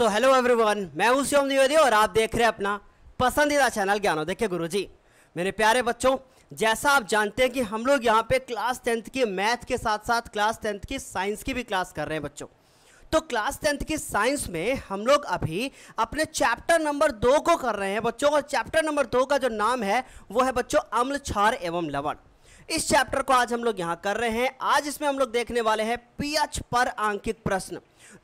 so hello everyone मैं श्योम द्विवेदी और आप देख रहे हैं अपना पसंदीदा चैनल ज्ञानो देखिए गुरु जी मेरे प्यारे बच्चों जैसा आप जानते हैं कि हम लोग यहाँ पे क्लास टेंथ की मैथ के साथ साथ क्लास टेंथ की साइंस की भी क्लास कर रहे हैं बच्चों तो क्लास टेंथ की साइंस में हम लोग अभी अपने चैप्टर नंबर दो को कर रहे हैं बच्चों और चैप्टर नंबर दो का जो नाम है वो है बच्चों अम्ल क्षार एवं लवण इस चैप्टर को आज हम लोग यहाँ कर रहे हैं आज इसमें हम लोग देखने वाले हैं पीएच पर अंकित प्रश्न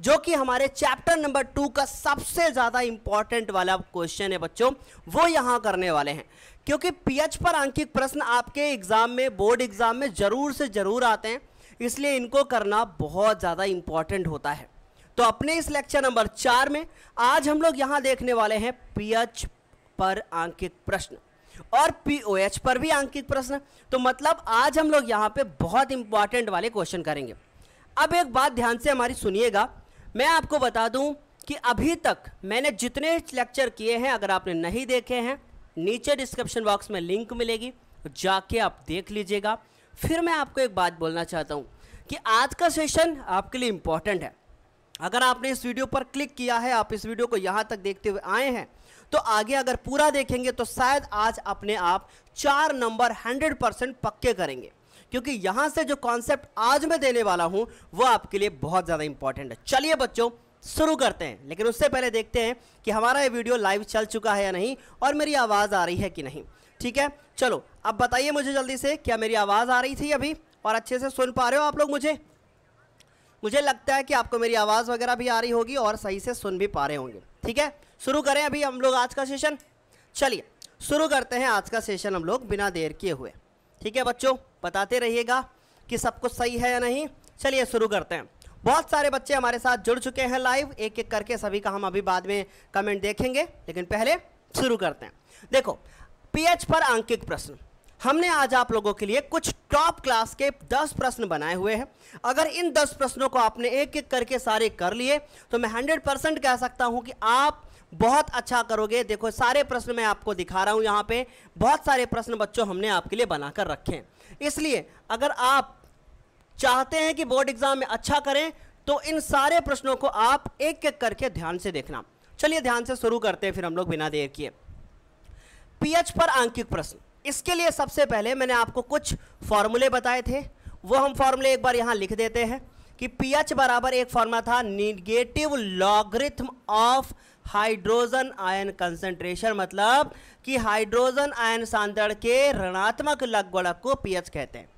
जो कि हमारे चैप्टर नंबर टू का सबसे ज़्यादा इंपॉर्टेंट वाला क्वेश्चन है बच्चों वो यहां करने वाले हैं क्योंकि पीएच पर अंकित प्रश्न आपके एग्जाम में बोर्ड एग्जाम में ज़रूर से ज़रूर आते हैं इसलिए इनको करना बहुत ज़्यादा इंपॉर्टेंट होता है तो अपने इस लेक्चर नंबर चार में आज हम लोग यहां देखने वाले हैं पीएच पर अंकित प्रश्न और पीओएच पर भी अंकित प्रश्न तो मतलब आज हम लोग यहाँ पे बहुत इंपॉर्टेंट वाले क्वेश्चन करेंगे अब एक बात ध्यान से हमारी सुनिएगा मैं आपको बता दूं कि अभी तक मैंने जितने लेक्चर किए हैं अगर आपने नहीं देखे हैं नीचे डिस्क्रिप्शन बॉक्स में लिंक मिलेगी जाके आप देख लीजिएगा फिर मैं आपको एक बात बोलना चाहता हूँ कि आज का सेशन आपके लिए इम्पॉर्टेंट है अगर आपने इस वीडियो पर क्लिक किया है आप इस वीडियो को यहाँ तक देखते हुए आए हैं तो आगे अगर पूरा देखेंगे तो शायद आज अपने आप चार नंबर हंड्रेड परसेंट पक्के करेंगे क्योंकि यहां से जो कॉन्सेप्ट आज मैं देने वाला हूं वो आपके लिए बहुत ज़्यादा इंपॉर्टेंट है चलिए बच्चों शुरू करते हैं लेकिन उससे पहले देखते हैं कि हमारा ये वीडियो लाइव चल चुका है या नहीं और मेरी आवाज़ आ रही है कि नहीं ठीक है चलो अब बताइए मुझे जल्दी से क्या मेरी आवाज़ आ रही थी अभी और अच्छे से सुन पा रहे हो आप लोग मुझे मुझे लगता है कि आपको मेरी आवाज़ वगैरह भी आ रही होगी और सही से सुन भी पा रहे होंगे ठीक है शुरू करें अभी हम लोग आज का सेशन चलिए शुरू करते हैं आज का सेशन हम लोग बिना देर किए हुए ठीक है बच्चों बताते रहिएगा कि सब कुछ सही है या नहीं चलिए शुरू करते हैं बहुत सारे बच्चे हमारे साथ जुड़ चुके हैं लाइव एक एक करके सभी का हम अभी बाद में कमेंट देखेंगे लेकिन पहले शुरू करते हैं देखो पीएच पर आंकिक प्रश्न हमने आज आप लोगों के लिए कुछ टॉप क्लास के 10 प्रश्न बनाए हुए हैं अगर इन 10 प्रश्नों को आपने एक एक करके सारे कर लिए तो मैं 100 परसेंट कह सकता हूं कि आप बहुत अच्छा करोगे देखो सारे प्रश्न मैं आपको दिखा रहा हूं यहां पे बहुत सारे प्रश्न बच्चों हमने आपके लिए बनाकर रखे हैं इसलिए अगर आप चाहते हैं कि बोर्ड एग्जाम में अच्छा करें तो इन सारे प्रश्नों को आप एक एक करके ध्यान से देखना चलिए ध्यान से शुरू करते हैं फिर हम लोग बिना देर किए पीएच पर आंकिक प्रश्न इसके लिए सबसे पहले मैंने आपको कुछ फॉर्मूले बताए थे वो हम फॉर्मूले एक बार यहाँ लिख देते हैं कि पी बराबर एक फॉर्मूला था negative logarithm of hydrogen ion concentration मतलब कि हाइड्रोजन आयन सांद्रण के ऋणात्मक लगगुणक को पीएच कहते हैं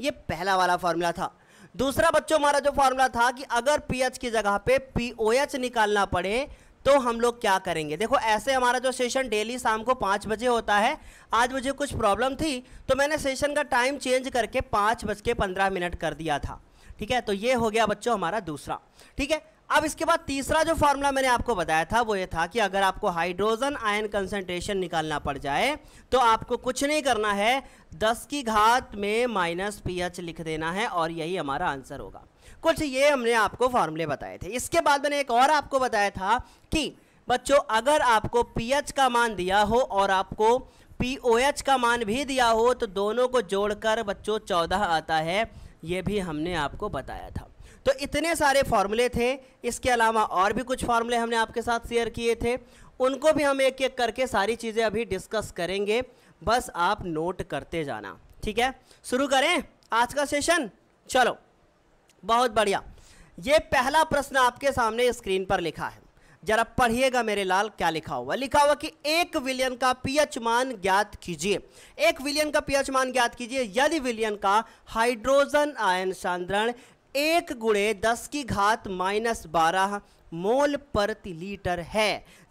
ये पहला वाला फॉर्मूला था दूसरा बच्चों हमारा जो फॉर्मूला था कि अगर पीएच की जगह पे पीओएच निकालना पड़े तो हम लोग क्या करेंगे देखो ऐसे हमारा जो सेशन डेली शाम को पाँच बजे होता है आज मुझे कुछ प्रॉब्लम थी तो मैंने सेशन का टाइम चेंज करके पाँच बज के पंद्रह मिनट कर दिया था ठीक है तो ये हो गया बच्चों हमारा दूसरा ठीक है अब इसके बाद तीसरा जो फार्मूला मैंने आपको बताया था वो ये था कि अगर आपको हाइड्रोजन आयन कंसेंट्रेशन निकालना पड़ जाए तो आपको कुछ नहीं करना है दस की घात में माइनस एच लिख देना है और यही हमारा आंसर होगा कुछ ये हमने आपको फार्मूले बताए थे इसके बाद मैंने एक और आपको बताया था कि बच्चों अगर आपको पीएच का मान दिया हो और आपको पीओएच का मान भी दिया हो तो दोनों को जोड़कर बच्चों चौदह आता है ये भी हमने आपको बताया था तो इतने सारे फार्मूले थे इसके अलावा और भी कुछ फार्मूले हमने आपके साथ शेयर किए थे उनको भी हम एक एक करके सारी चीज़ें अभी डिस्कस करेंगे बस आप नोट करते जाना ठीक है शुरू करें आज का सेशन चलो बहुत बढ़िया ये पहला प्रश्न आपके सामने स्क्रीन पर लिखा है जरा पढ़िएगा मेरे लाल क्या लिखा हुआ लिखा हुआ कि एक विलियन का पीएच मान ज्ञात कीजिए एक विलियन का पीएच मान ज्ञात कीजिए यदि विलियन का हाइड्रोजन आयन सांद्रण एक गुणे दस की घात माइनस बारह मोल प्रति लीटर है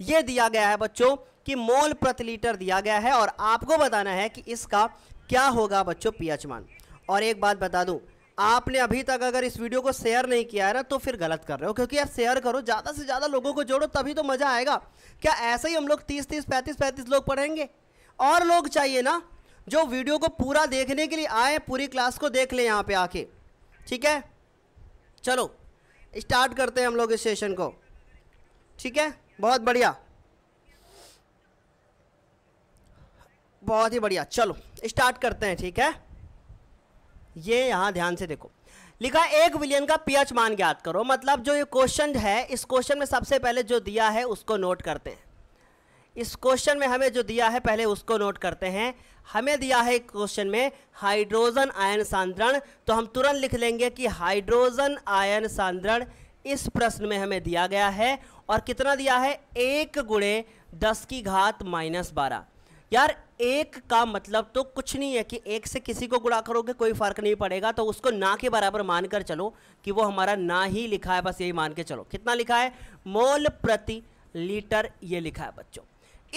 यह दिया गया है बच्चों कि मोल प्रति लीटर दिया गया है और आपको बताना है कि इसका क्या होगा बच्चों पीएच मान और एक बात बता दूं आपने अभी तक अगर इस वीडियो को शेयर नहीं किया है ना तो फिर गलत कर रहे हो क्योंकि यार शेयर करो ज़्यादा से ज़्यादा लोगों को जोड़ो तभी तो मज़ा आएगा क्या ऐसे ही हम लोग तीस तीस पैंतीस पैंतीस लोग पढ़ेंगे और लोग चाहिए ना जो वीडियो को पूरा देखने के लिए आए पूरी क्लास को देख लें यहाँ पे आके ठीक है चलो स्टार्ट करते हैं हम लोग इस सेशन को ठीक है बहुत बढ़िया बहुत ही बढ़िया चलो स्टार्ट करते हैं ठीक है ये यहाँ ध्यान से देखो लिखा एक विलियन का पीएच मान ज्ञात करो मतलब जो ये क्वेश्चन है इस क्वेश्चन में सबसे पहले जो दिया है उसको नोट करते हैं इस क्वेश्चन में हमें जो दिया है पहले उसको नोट करते हैं हमें दिया है क्वेश्चन में हाइड्रोजन आयन सांद्रण तो हम तुरंत लिख लेंगे कि हाइड्रोजन आयन सांद्रण इस प्रश्न में हमें दिया गया है और कितना दिया है एक गुणे दस की घात माइनस बारह यार एक का मतलब तो कुछ नहीं है कि एक से किसी को गुणा करोगे कोई फ़र्क नहीं पड़ेगा तो उसको ना के बराबर मानकर चलो कि वो हमारा ना ही लिखा है बस यही मान के चलो कितना लिखा है मोल प्रति लीटर ये लिखा है बच्चों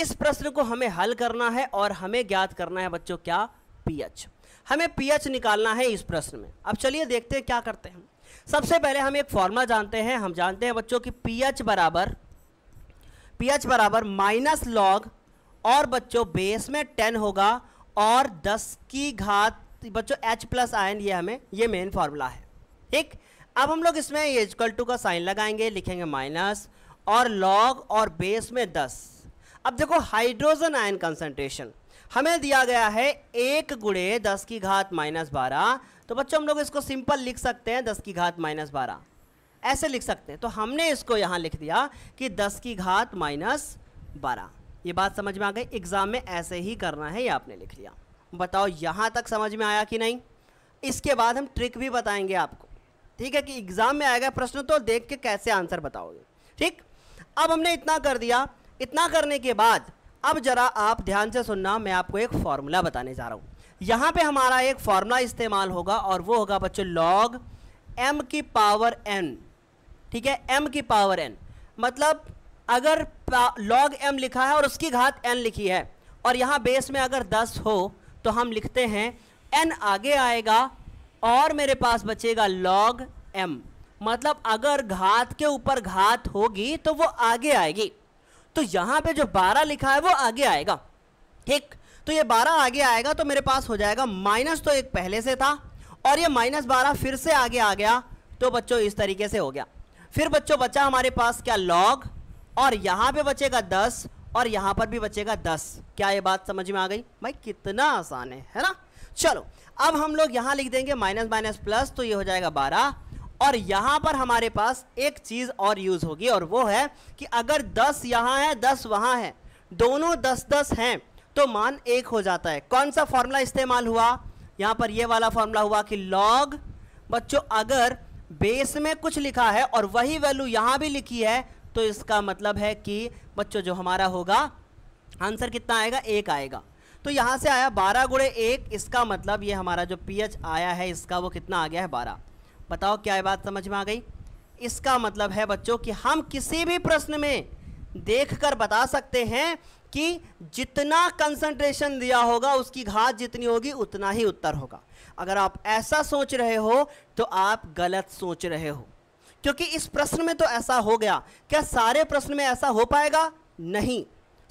इस प्रश्न को हमें हल करना है और हमें ज्ञात करना है बच्चों क्या पीएच हमें पीएच निकालना है इस प्रश्न में अब चलिए देखते हैं क्या करते हैं सबसे पहले हम एक फॉर्मूला जानते हैं हम जानते हैं बच्चों की पीएच बराबर पीएच बराबर माइनस लॉग और बच्चों बेस में टेन होगा और दस की घात बच्चों एच प्लस आयन ये हमें ये मेन फार्मूला है ठीक अब हम लोग इसमें एज इजकल टू का साइन लगाएंगे लिखेंगे माइनस और लॉग और बेस में दस अब देखो हाइड्रोजन आयन कंसंट्रेशन हमें दिया गया है एक गुड़े दस की घात माइनस बारह तो बच्चों हम लोग इसको सिंपल लिख सकते हैं दस की घात माइनस बारह ऐसे लिख सकते हैं तो हमने इसको यहाँ लिख दिया कि दस की घात माइनस बारह ये बात समझ में आ गई एग्ज़ाम में ऐसे ही करना है ये आपने लिख लिया बताओ यहाँ तक समझ में आया कि नहीं इसके बाद हम ट्रिक भी बताएंगे आपको ठीक है कि एग्ज़ाम में आएगा प्रश्न तो देख के कैसे आंसर बताओगे ठीक अब हमने इतना कर दिया इतना करने के बाद अब ज़रा आप ध्यान से सुनना मैं आपको एक फार्मूला बताने जा रहा हूँ यहाँ पे हमारा एक फार्मूला इस्तेमाल होगा और वो होगा बच्चों लॉग एम की पावर एन ठीक है एम की पावर एन मतलब अगर लॉग एम लिखा है और उसकी घात एन लिखी है और यहाँ बेस में अगर दस हो तो हम लिखते हैं एन आगे आएगा और मेरे पास बचेगा लॉग एम मतलब अगर घात के ऊपर घात होगी तो वो आगे आएगी तो यहाँ पे जो बारह लिखा है वो आगे आएगा ठीक तो ये बारह आगे आएगा तो मेरे पास हो जाएगा माइनस तो एक पहले से था और ये माइनस बारह फिर से आगे आ गया तो बच्चों इस तरीके से हो गया फिर बच्चों बच्चा हमारे पास क्या लॉग और यहां पे बचेगा दस और यहां पर भी बचेगा दस क्या ये बात समझ में आ गई भाई कितना आसान है है ना चलो अब हम लोग यहां लिख देंगे माइनस माइनस प्लस तो ये हो जाएगा बारह और यहां पर हमारे पास एक चीज़ और यूज़ होगी और वो है कि अगर दस यहां है दस वहां है दोनों दस दस हैं तो मान एक हो जाता है कौन सा फॉर्मूला इस्तेमाल हुआ यहां पर ये वाला फॉर्मूला हुआ कि लॉग बच्चों अगर बेस में कुछ लिखा है और वही वैल्यू यहां भी लिखी है तो इसका मतलब है कि बच्चों जो हमारा होगा आंसर कितना आएगा एक आएगा तो यहाँ से आया बारह गुड़े एक इसका मतलब ये हमारा जो पीएच आया है इसका वो कितना आ गया है बारह बताओ क्या बात समझ में आ गई इसका मतलब है बच्चों कि हम किसी भी प्रश्न में देखकर बता सकते हैं कि जितना कंसंट्रेशन दिया होगा उसकी घात जितनी होगी उतना ही उत्तर होगा अगर आप ऐसा सोच रहे हो तो आप गलत सोच रहे हो क्योंकि इस प्रश्न में तो ऐसा हो गया क्या सारे प्रश्न में ऐसा हो पाएगा नहीं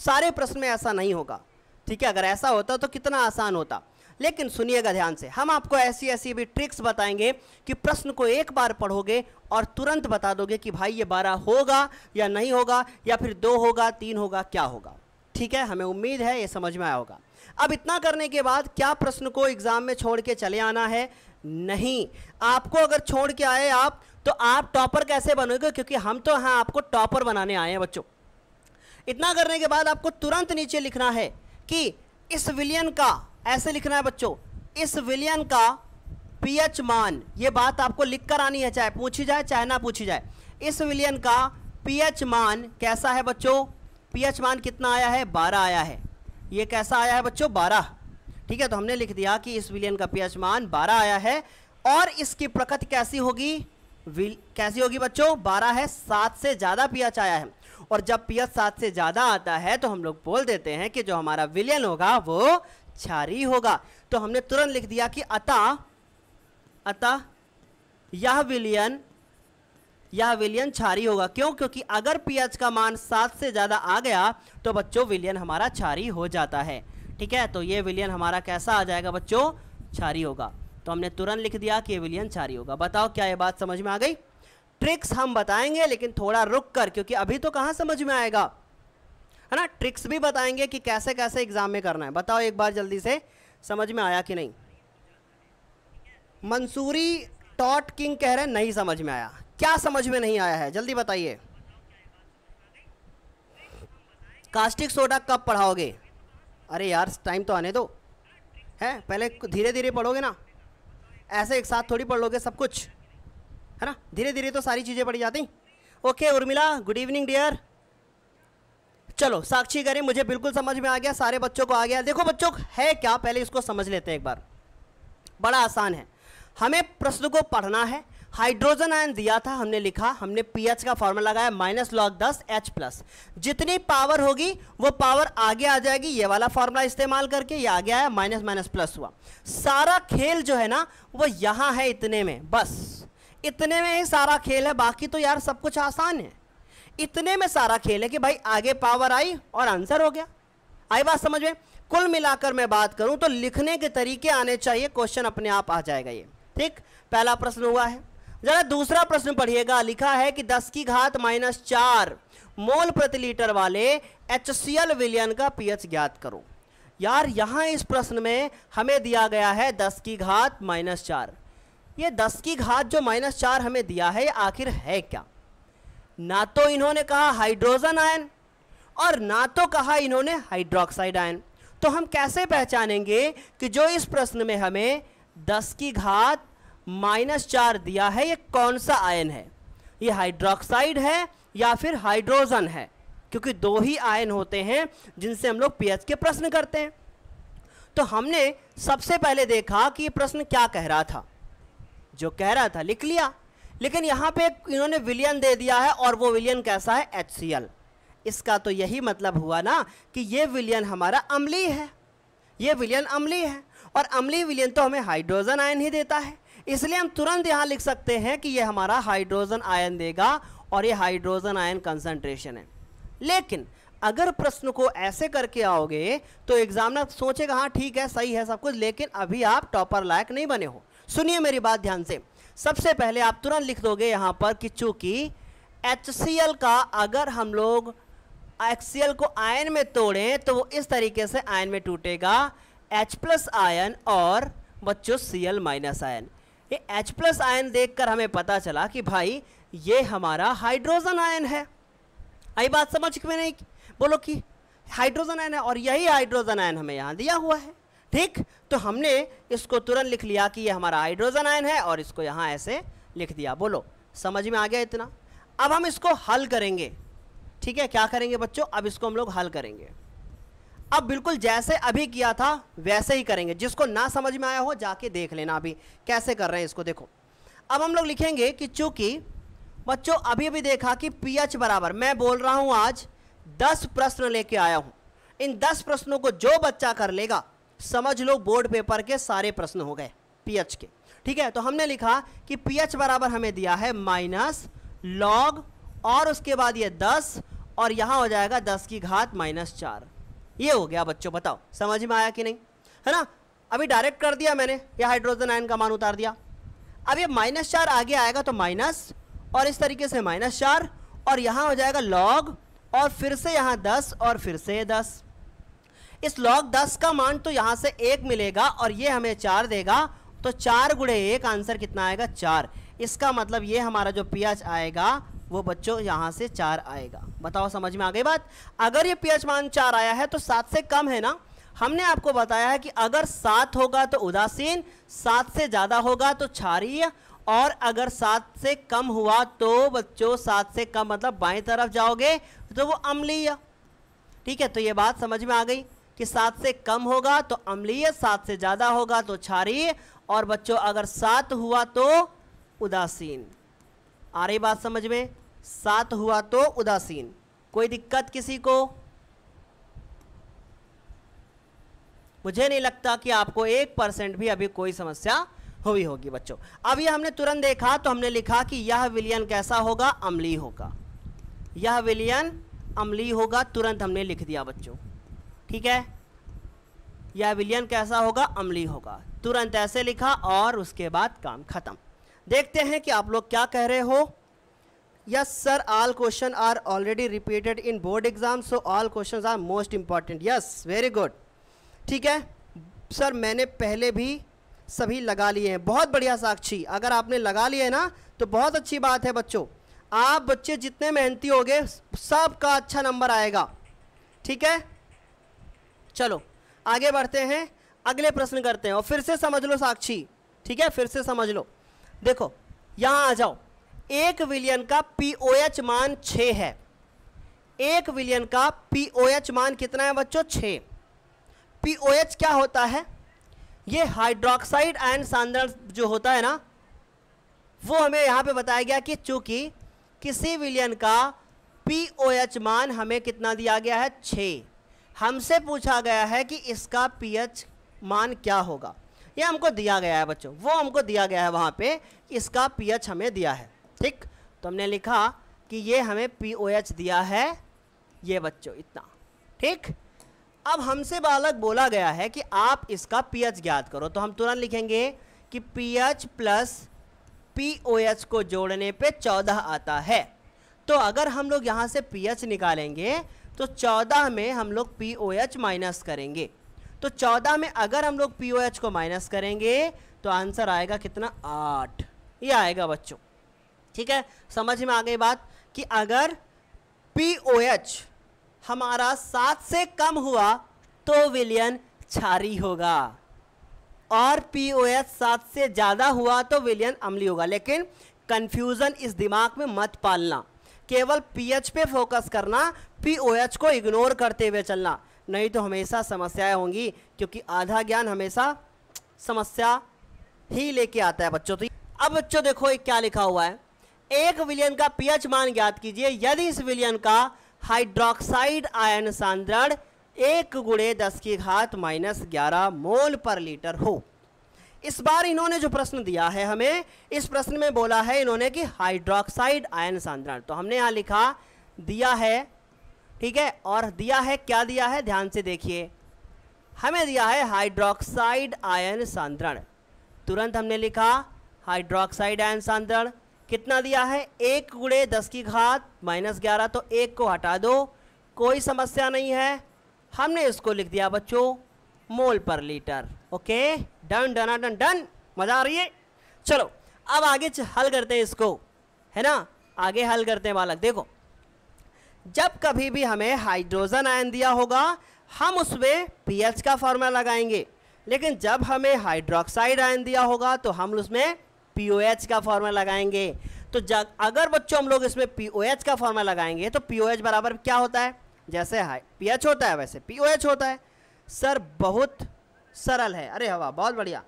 सारे प्रश्न में ऐसा नहीं होगा ठीक है अगर ऐसा होता तो कितना आसान होता लेकिन सुनिएगा ध्यान से हम आपको ऐसी ऐसी भी ट्रिक्स बताएंगे कि प्रश्न को एक बार पढ़ोगे और तुरंत बता दोगे कि भाई ये बारह होगा या नहीं होगा या फिर दो होगा तीन होगा क्या होगा ठीक है हमें उम्मीद है ये समझ में आया होगा अब इतना करने के बाद क्या प्रश्न को एग्ज़ाम में छोड़ के चले आना है नहीं आपको अगर छोड़ के आए आप तो आप टॉपर कैसे बनोगे क्योंकि हम तो यहाँ आपको टॉपर बनाने आए हैं बच्चों इतना करने के बाद आपको तुरंत नीचे लिखना है कि इस विलियन का ऐसे लिखना है बच्चों इस विलियन का पीएच मान ये बात आपको लिख कर आनी है चाहे पूछी जाए चाहे ना पूछी जाए इस विलियन का पीएच मान कैसा है बच्चों पीएच मान कितना आया है बारह आया है ये कैसा आया है बच्चों बारह ठीक है तो हमने लिख दिया कि इस विलियन का पीएच मान बारह आया है और इसकी प्रकृति कैसी होगी विल कैसी होगी बच्चों बारह है सात से ज़्यादा पीएच आया है और जब पीएच सात से ज़्यादा आता है तो हम लोग बोल देते हैं कि जो हमारा विलयन होगा वो क्षारी होगा तो हमने तुरंत लिख दिया कि अतः अतः यह विलियन यह विलियन क्षारी होगा क्यों क्योंकि अगर पीएच का मान सात से ज़्यादा आ गया तो बच्चों विलियन हमारा क्षारी हो जाता है ठीक है तो ये विलियन हमारा कैसा आ जाएगा बच्चों क्षारी होगा तो हमने तुरंत लिख दिया कि एविलियन क्षारी होगा बताओ क्या ये बात समझ में आ गई ट्रिक्स हम बताएंगे लेकिन थोड़ा रुक कर क्योंकि अभी तो कहाँ समझ में आएगा है ना ट्रिक्स भी बताएंगे कि कैसे कैसे एग्जाम में करना है बताओ एक बार जल्दी से समझ में आया कि नहीं मंसूरी टॉट किंग कह रहे नहीं समझ में आया क्या समझ में नहीं आया है जल्दी बताइए कास्टिक सोडा कब पढ़ाओगे अरे यार टाइम तो आने दो है पहले धीरे धीरे पढ़ोगे ना ऐसे एक साथ थोड़ी पढ़ लोगे सब कुछ है ना धीरे धीरे तो सारी चीज़ें पढ़ी जाती okay Urmila good evening dear चलो साक्षी करें मुझे बिल्कुल समझ में आ गया सारे बच्चों को आ गया देखो बच्चों है क्या पहले इसको समझ लेते हैं एक बार बड़ा आसान है हमें प्रश्न को पढ़ना है हाइड्रोजन आयन दिया था हमने लिखा हमने पीएच का फॉर्मूला लगाया माइनस लॉग दस एच प्लस जितनी पावर होगी वो पावर आगे आ जाएगी ये वाला फॉर्मूला इस्तेमाल करके ये आगे आया माइनस माइनस प्लस हुआ सारा खेल जो है ना वो यहाँ है इतने में बस इतने में ही सारा खेल है बाकी तो यार सब कुछ आसान है इतने में सारा खेल है कि भाई आगे पावर आई और आंसर हो गया आई बात समझ में कुल मिलाकर मैं बात करूं तो लिखने के तरीके आने चाहिए क्वेश्चन अपने आप आ जाएगा ये ठीक पहला प्रश्न हुआ है जरा दूसरा प्रश्न पढ़िएगा लिखा है कि दस की घात माइनस चार मोल प्रति लीटर वाले एच विलियन का पीएच ज्ञात करो यार यहाँ इस प्रश्न में हमें दिया गया है दस की घात माइनस चार ये दस की घात जो माइनस चार हमें दिया है ये आखिर है क्या ना तो इन्होंने कहा हाइड्रोजन आयन और ना तो कहा इन्होंने हाइड्रोक्साइड आयन तो हम कैसे पहचानेंगे कि जो इस प्रश्न में हमें दस की घात माइनस चार दिया है ये कौन सा आयन है ये हाइड्रोक्साइड है या फिर हाइड्रोजन है क्योंकि दो ही आयन होते हैं जिनसे हम लोग पीएच के प्रश्न करते हैं तो हमने सबसे पहले देखा कि ये प्रश्न क्या कह रहा था जो कह रहा था लिख लिया लेकिन यहाँ पे इन्होंने विलियन दे दिया है और वो विलियन कैसा है एच इसका तो यही मतलब हुआ ना कि ये विलियन हमारा अमली है ये विलियन अमली है और अमली विलियन तो हमें हाइड्रोजन आयन ही देता है इसलिए हम तुरंत यहां लिख सकते हैं कि यह हमारा हाइड्रोजन आयन देगा और यह हाइड्रोजन आयन कंसंट्रेशन है लेकिन अगर प्रश्न को ऐसे करके आओगे तो एग्जामिनर सोचेगा हाँ ठीक है सही है सब कुछ लेकिन अभी आप टॉपर लायक नहीं बने हो सुनिए मेरी बात ध्यान से सबसे पहले आप तुरंत लिख दोगे यहां पर कि चूंकि एच का अगर हम लोग एक्सीएल को आयन में तोड़ें तो वो इस तरीके से आयन में टूटेगा H प्लस आयन और बच्चों Cl माइनस आयन ये H प्लस आयन देखकर हमें पता चला कि भाई ये हमारा हाइड्रोजन आयन है आई बात समझ में नहीं बोलो कि हाइड्रोजन आयन है और यही हाइड्रोजन आयन हमें यहाँ दिया हुआ है ठीक तो हमने इसको तुरंत लिख लिया कि ये हमारा हाइड्रोजन आयन है और इसको यहाँ ऐसे लिख दिया बोलो समझ में आ गया इतना अब हम इसको हल करेंगे ठीक है क्या करेंगे बच्चों अब इसको हम लोग हल करेंगे अब बिल्कुल जैसे अभी किया था वैसे ही करेंगे जिसको ना समझ में आया हो जाके देख लेना अभी कैसे कर रहे हैं इसको देखो अब हम लोग लिखेंगे कि चूंकि बच्चों अभी अभी देखा कि पी बराबर मैं बोल रहा हूँ आज दस प्रश्न लेके आया हूँ इन दस प्रश्नों को जो बच्चा कर लेगा समझ लो बोर्ड पेपर के सारे प्रश्न हो गए पीएच के ठीक है तो हमने लिखा कि पीएच बराबर हमें दिया है माइनस लॉग और उसके बाद ये दस और यहां हो जाएगा दस की घात माइनस चार ये हो गया बच्चों बताओ समझ में आया कि नहीं है ना अभी डायरेक्ट कर दिया मैंने या हाइड्रोजन आयन का मान उतार दिया अब ये माइनस चार आगे आएगा तो माइनस और इस तरीके से माइनस चार और यहाँ हो जाएगा लॉग और फिर से यहाँ दस और फिर से दस इस लॉग दस का मान तो यहाँ से एक मिलेगा और ये हमें चार देगा तो चार गुड़े एक आंसर कितना आएगा चार इसका मतलब ये हमारा जो पीएच आएगा वो बच्चों यहाँ से चार आएगा बताओ समझ में आ गई बात अगर ये पीएच मान चार आया है तो सात से कम है ना हमने आपको बताया है कि अगर सात होगा तो उदासीन सात से ज़्यादा होगा तो क्षारीय और अगर सात से कम हुआ तो बच्चों सात से कम मतलब बाएं तरफ जाओगे तो वो अम्लीय ठीक है तो ये बात समझ में आ गई कि सात से कम होगा तो अम्लीय सात से ज़्यादा होगा तो क्षारीय और बच्चों अगर सात हुआ तो उदासीन आ रही बात समझ में सात हुआ तो उदासीन कोई दिक्कत किसी को मुझे नहीं लगता कि आपको एक परसेंट भी अभी कोई समस्या हुई होगी बच्चों अब हमने तुरंत देखा तो हमने लिखा कि यह विलियन कैसा होगा अमली होगा यह विलियन अमली होगा तुरंत हमने लिख दिया बच्चों ठीक है यह विलियन कैसा होगा अमली होगा तुरंत ऐसे लिखा और उसके बाद काम खत्म देखते हैं कि आप लोग क्या कह रहे हो yes sir all question are already repeated in board exam so all question are most important yes very good ठीक है सर मैंने पहले भी सभी लगा लिए हैं बहुत बढ़िया साक्षी अगर आपने लगा लिए ना तो बहुत अच्छी बात है बच्चों आप बच्चे जितने मेहनती होगे सबका अच्छा नंबर आएगा ठीक है चलो आगे बढ़ते हैं अगले प्रश्न करते हैं और फिर से समझ लो साक्षी ठीक है फिर से समझ लो देखो यहाँ आ जाओ एक विलियन का पीओएच मान छ है एक विलियन का पीओएच मान कितना है बच्चों छ पीओएच क्या होता है ये हाइड्रोक्साइड आयन सांद्रण जो होता है ना वो हमें यहाँ पे बताया गया कि चूंकि किसी विलियन का पीओएच मान हमें कितना दिया गया है छ हमसे पूछा गया है कि इसका पीएच मान क्या होगा ये हमको दिया गया है बच्चों वो हमको दिया गया है वहाँ पे इसका पीएच हमें दिया है ठीक तो हमने लिखा कि ये हमें पीओएच दिया है ये बच्चों इतना ठीक अब हमसे बालक बोला गया है कि आप इसका पीएच ज्ञात करो तो हम तुरंत लिखेंगे कि पीएच प्लस पीओएच को जोड़ने पे चौदह आता है तो अगर हम लोग यहाँ से पीएच निकालेंगे तो चौदह में हम लोग एच माइनस करेंगे तो चौदह में अगर हम लोग पी एच को माइनस करेंगे तो आंसर आएगा कितना आठ ये आएगा बच्चों ठीक है समझ में आ गई बात कि अगर पी एच हमारा सात से कम हुआ तो विलियन छारी होगा और पी ओ एच सात से ज़्यादा हुआ तो विलियन अम्ली होगा लेकिन कन्फ्यूज़न इस दिमाग में मत पालना केवल पीएच पे फोकस करना एच को इग्नोर करते हुए चलना नहीं तो हमेशा समस्याएं होंगी क्योंकि आधा ज्ञान हमेशा समस्या ही लेके आता है बच्चों तो अब बच्चों देखो एक क्या लिखा हुआ है एक विलियन का पीएच मान ज्ञात कीजिए यदि इस विलियन का हाइड्रोक्साइड आयन सांद्रण एक गुड़े दस की घात माइनस ग्यारह मोल पर लीटर हो इस बार इन्होंने जो प्रश्न दिया है हमें इस प्रश्न में बोला है इन्होंने कि हाइड्रोक्साइड आयन सांद्रण तो हमने यहां लिखा दिया है ठीक है और दिया है क्या दिया है ध्यान से देखिए हमें दिया है हाइड्रोक्साइड आयन सांद्रण तुरंत हमने लिखा हाइड्रोक्साइड आयन सांद्रण कितना दिया है एक गुड़े दस की घात माइनस ग्यारह तो एक को हटा दो कोई समस्या नहीं है हमने इसको लिख दिया बच्चों mole per litre okay done done done done मज़ा आ रही है चलो अब आगे हल करते हैं इसको है ना आगे हल करते हैं बालक देखो जब कभी भी हमें हाइड्रोजन आयन दिया होगा हम उसमें पीएच का फॉर्मूला लगाएंगे लेकिन जब हमें हाइड्रोक्साइड आयन दिया होगा तो हम उसमें पीओएच का फॉर्मूला लगाएंगे तो जब अगर बच्चों हम लोग इसमें पीओएच का फॉर्मूला लगाएंगे तो पीओएच बराबर क्या होता है जैसे हाई पीएच होता है वैसे पीओएच होता है सर बहुत सरल है अरे हवा बहुत बढ़िया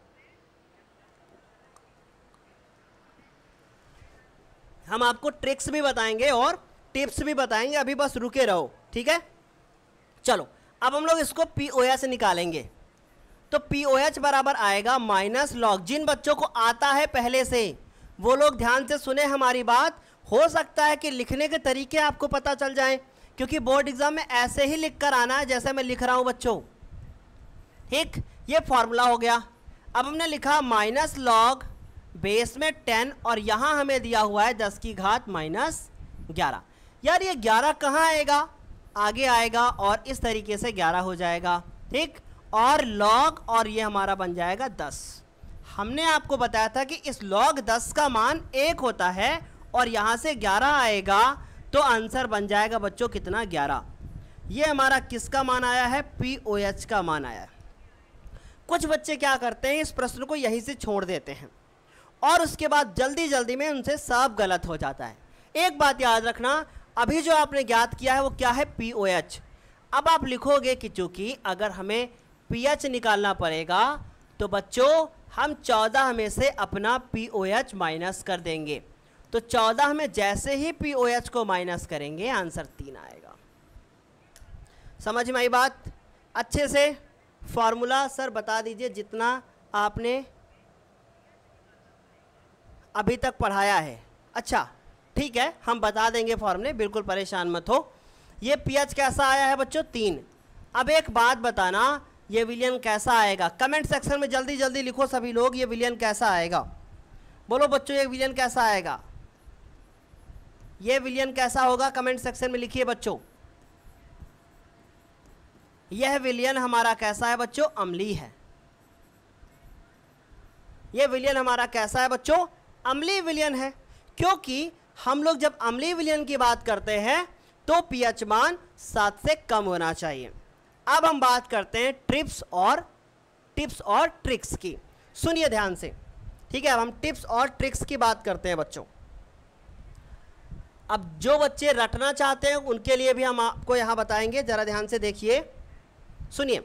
हम आपको ट्रिक्स भी बताएंगे और टिप्स भी बताएंगे अभी बस रुके रहो ठीक है चलो अब हम लोग इसको पी ओ एच निकालेंगे तो पी ओ एच बराबर आएगा माइनस लॉग जिन बच्चों को आता है पहले से वो लोग ध्यान से सुने हमारी बात हो सकता है कि लिखने के तरीके आपको पता चल जाए क्योंकि बोर्ड एग्ज़ाम में ऐसे ही लिख कर आना है जैसे मैं लिख रहा हूँ बच्चों ठीक ये फॉर्मूला हो गया अब हमने लिखा माइनस लॉग बेस में टेन और यहाँ हमें दिया हुआ है दस की घात माइनस ग्यारह यार ये ग्यारह कहाँ आएगा आगे आएगा और इस तरीके से ग्यारह हो जाएगा ठीक और लॉग और ये हमारा बन जाएगा दस हमने आपको बताया था कि इस लॉग दस का मान एक होता है और यहाँ से ग्यारह आएगा तो आंसर बन जाएगा बच्चों कितना ग्यारह ये हमारा किसका मान आया है पी ओ एच का मान आया है कुछ बच्चे क्या करते हैं इस प्रश्न को यहीं से छोड़ देते हैं और उसके बाद जल्दी जल्दी में उनसे सब गलत हो जाता है एक बात याद रखना अभी जो आपने ज्ञात किया है वो क्या है पी ओ एच अब आप लिखोगे कि चूँकि अगर हमें पी एच निकालना पड़ेगा तो बच्चों हम चौदह में से अपना पी ओ एच माइनस कर देंगे तो चौदह में जैसे ही पी ओ एच को माइनस करेंगे आंसर तीन आएगा समझ में आई बात अच्छे से फार्मूला सर बता दीजिए जितना आपने अभी तक पढ़ाया है अच्छा ठीक है हम बता देंगे फॉर्मूले बिल्कुल परेशान मत हो ये पीएच कैसा आया है बच्चों तीन अब एक बात बताना ये विलियन कैसा आएगा कमेंट सेक्शन में जल्दी जल्दी लिखो सभी लोग ये विलियन कैसा आएगा बोलो बच्चों ये विलियन कैसा आएगा ये विलियन कैसा होगा कमेंट सेक्शन में लिखिए बच्चों यह विलियन हमारा कैसा है बच्चों अमली है यह विलियन हमारा कैसा है बच्चों अमली विलियन है क्योंकि हम लोग जब अम्ली विलयन की बात करते हैं तो पीएच मान सात से कम होना चाहिए अब हम बात करते हैं ट्रिप्स और टिप्स और ट्रिक्स की सुनिए ध्यान से ठीक है अब हम टिप्स और ट्रिक्स की बात करते हैं बच्चों अब जो बच्चे रटना चाहते हैं उनके लिए भी हम आपको यहाँ बताएंगे ज़रा ध्यान से देखिए सुनिए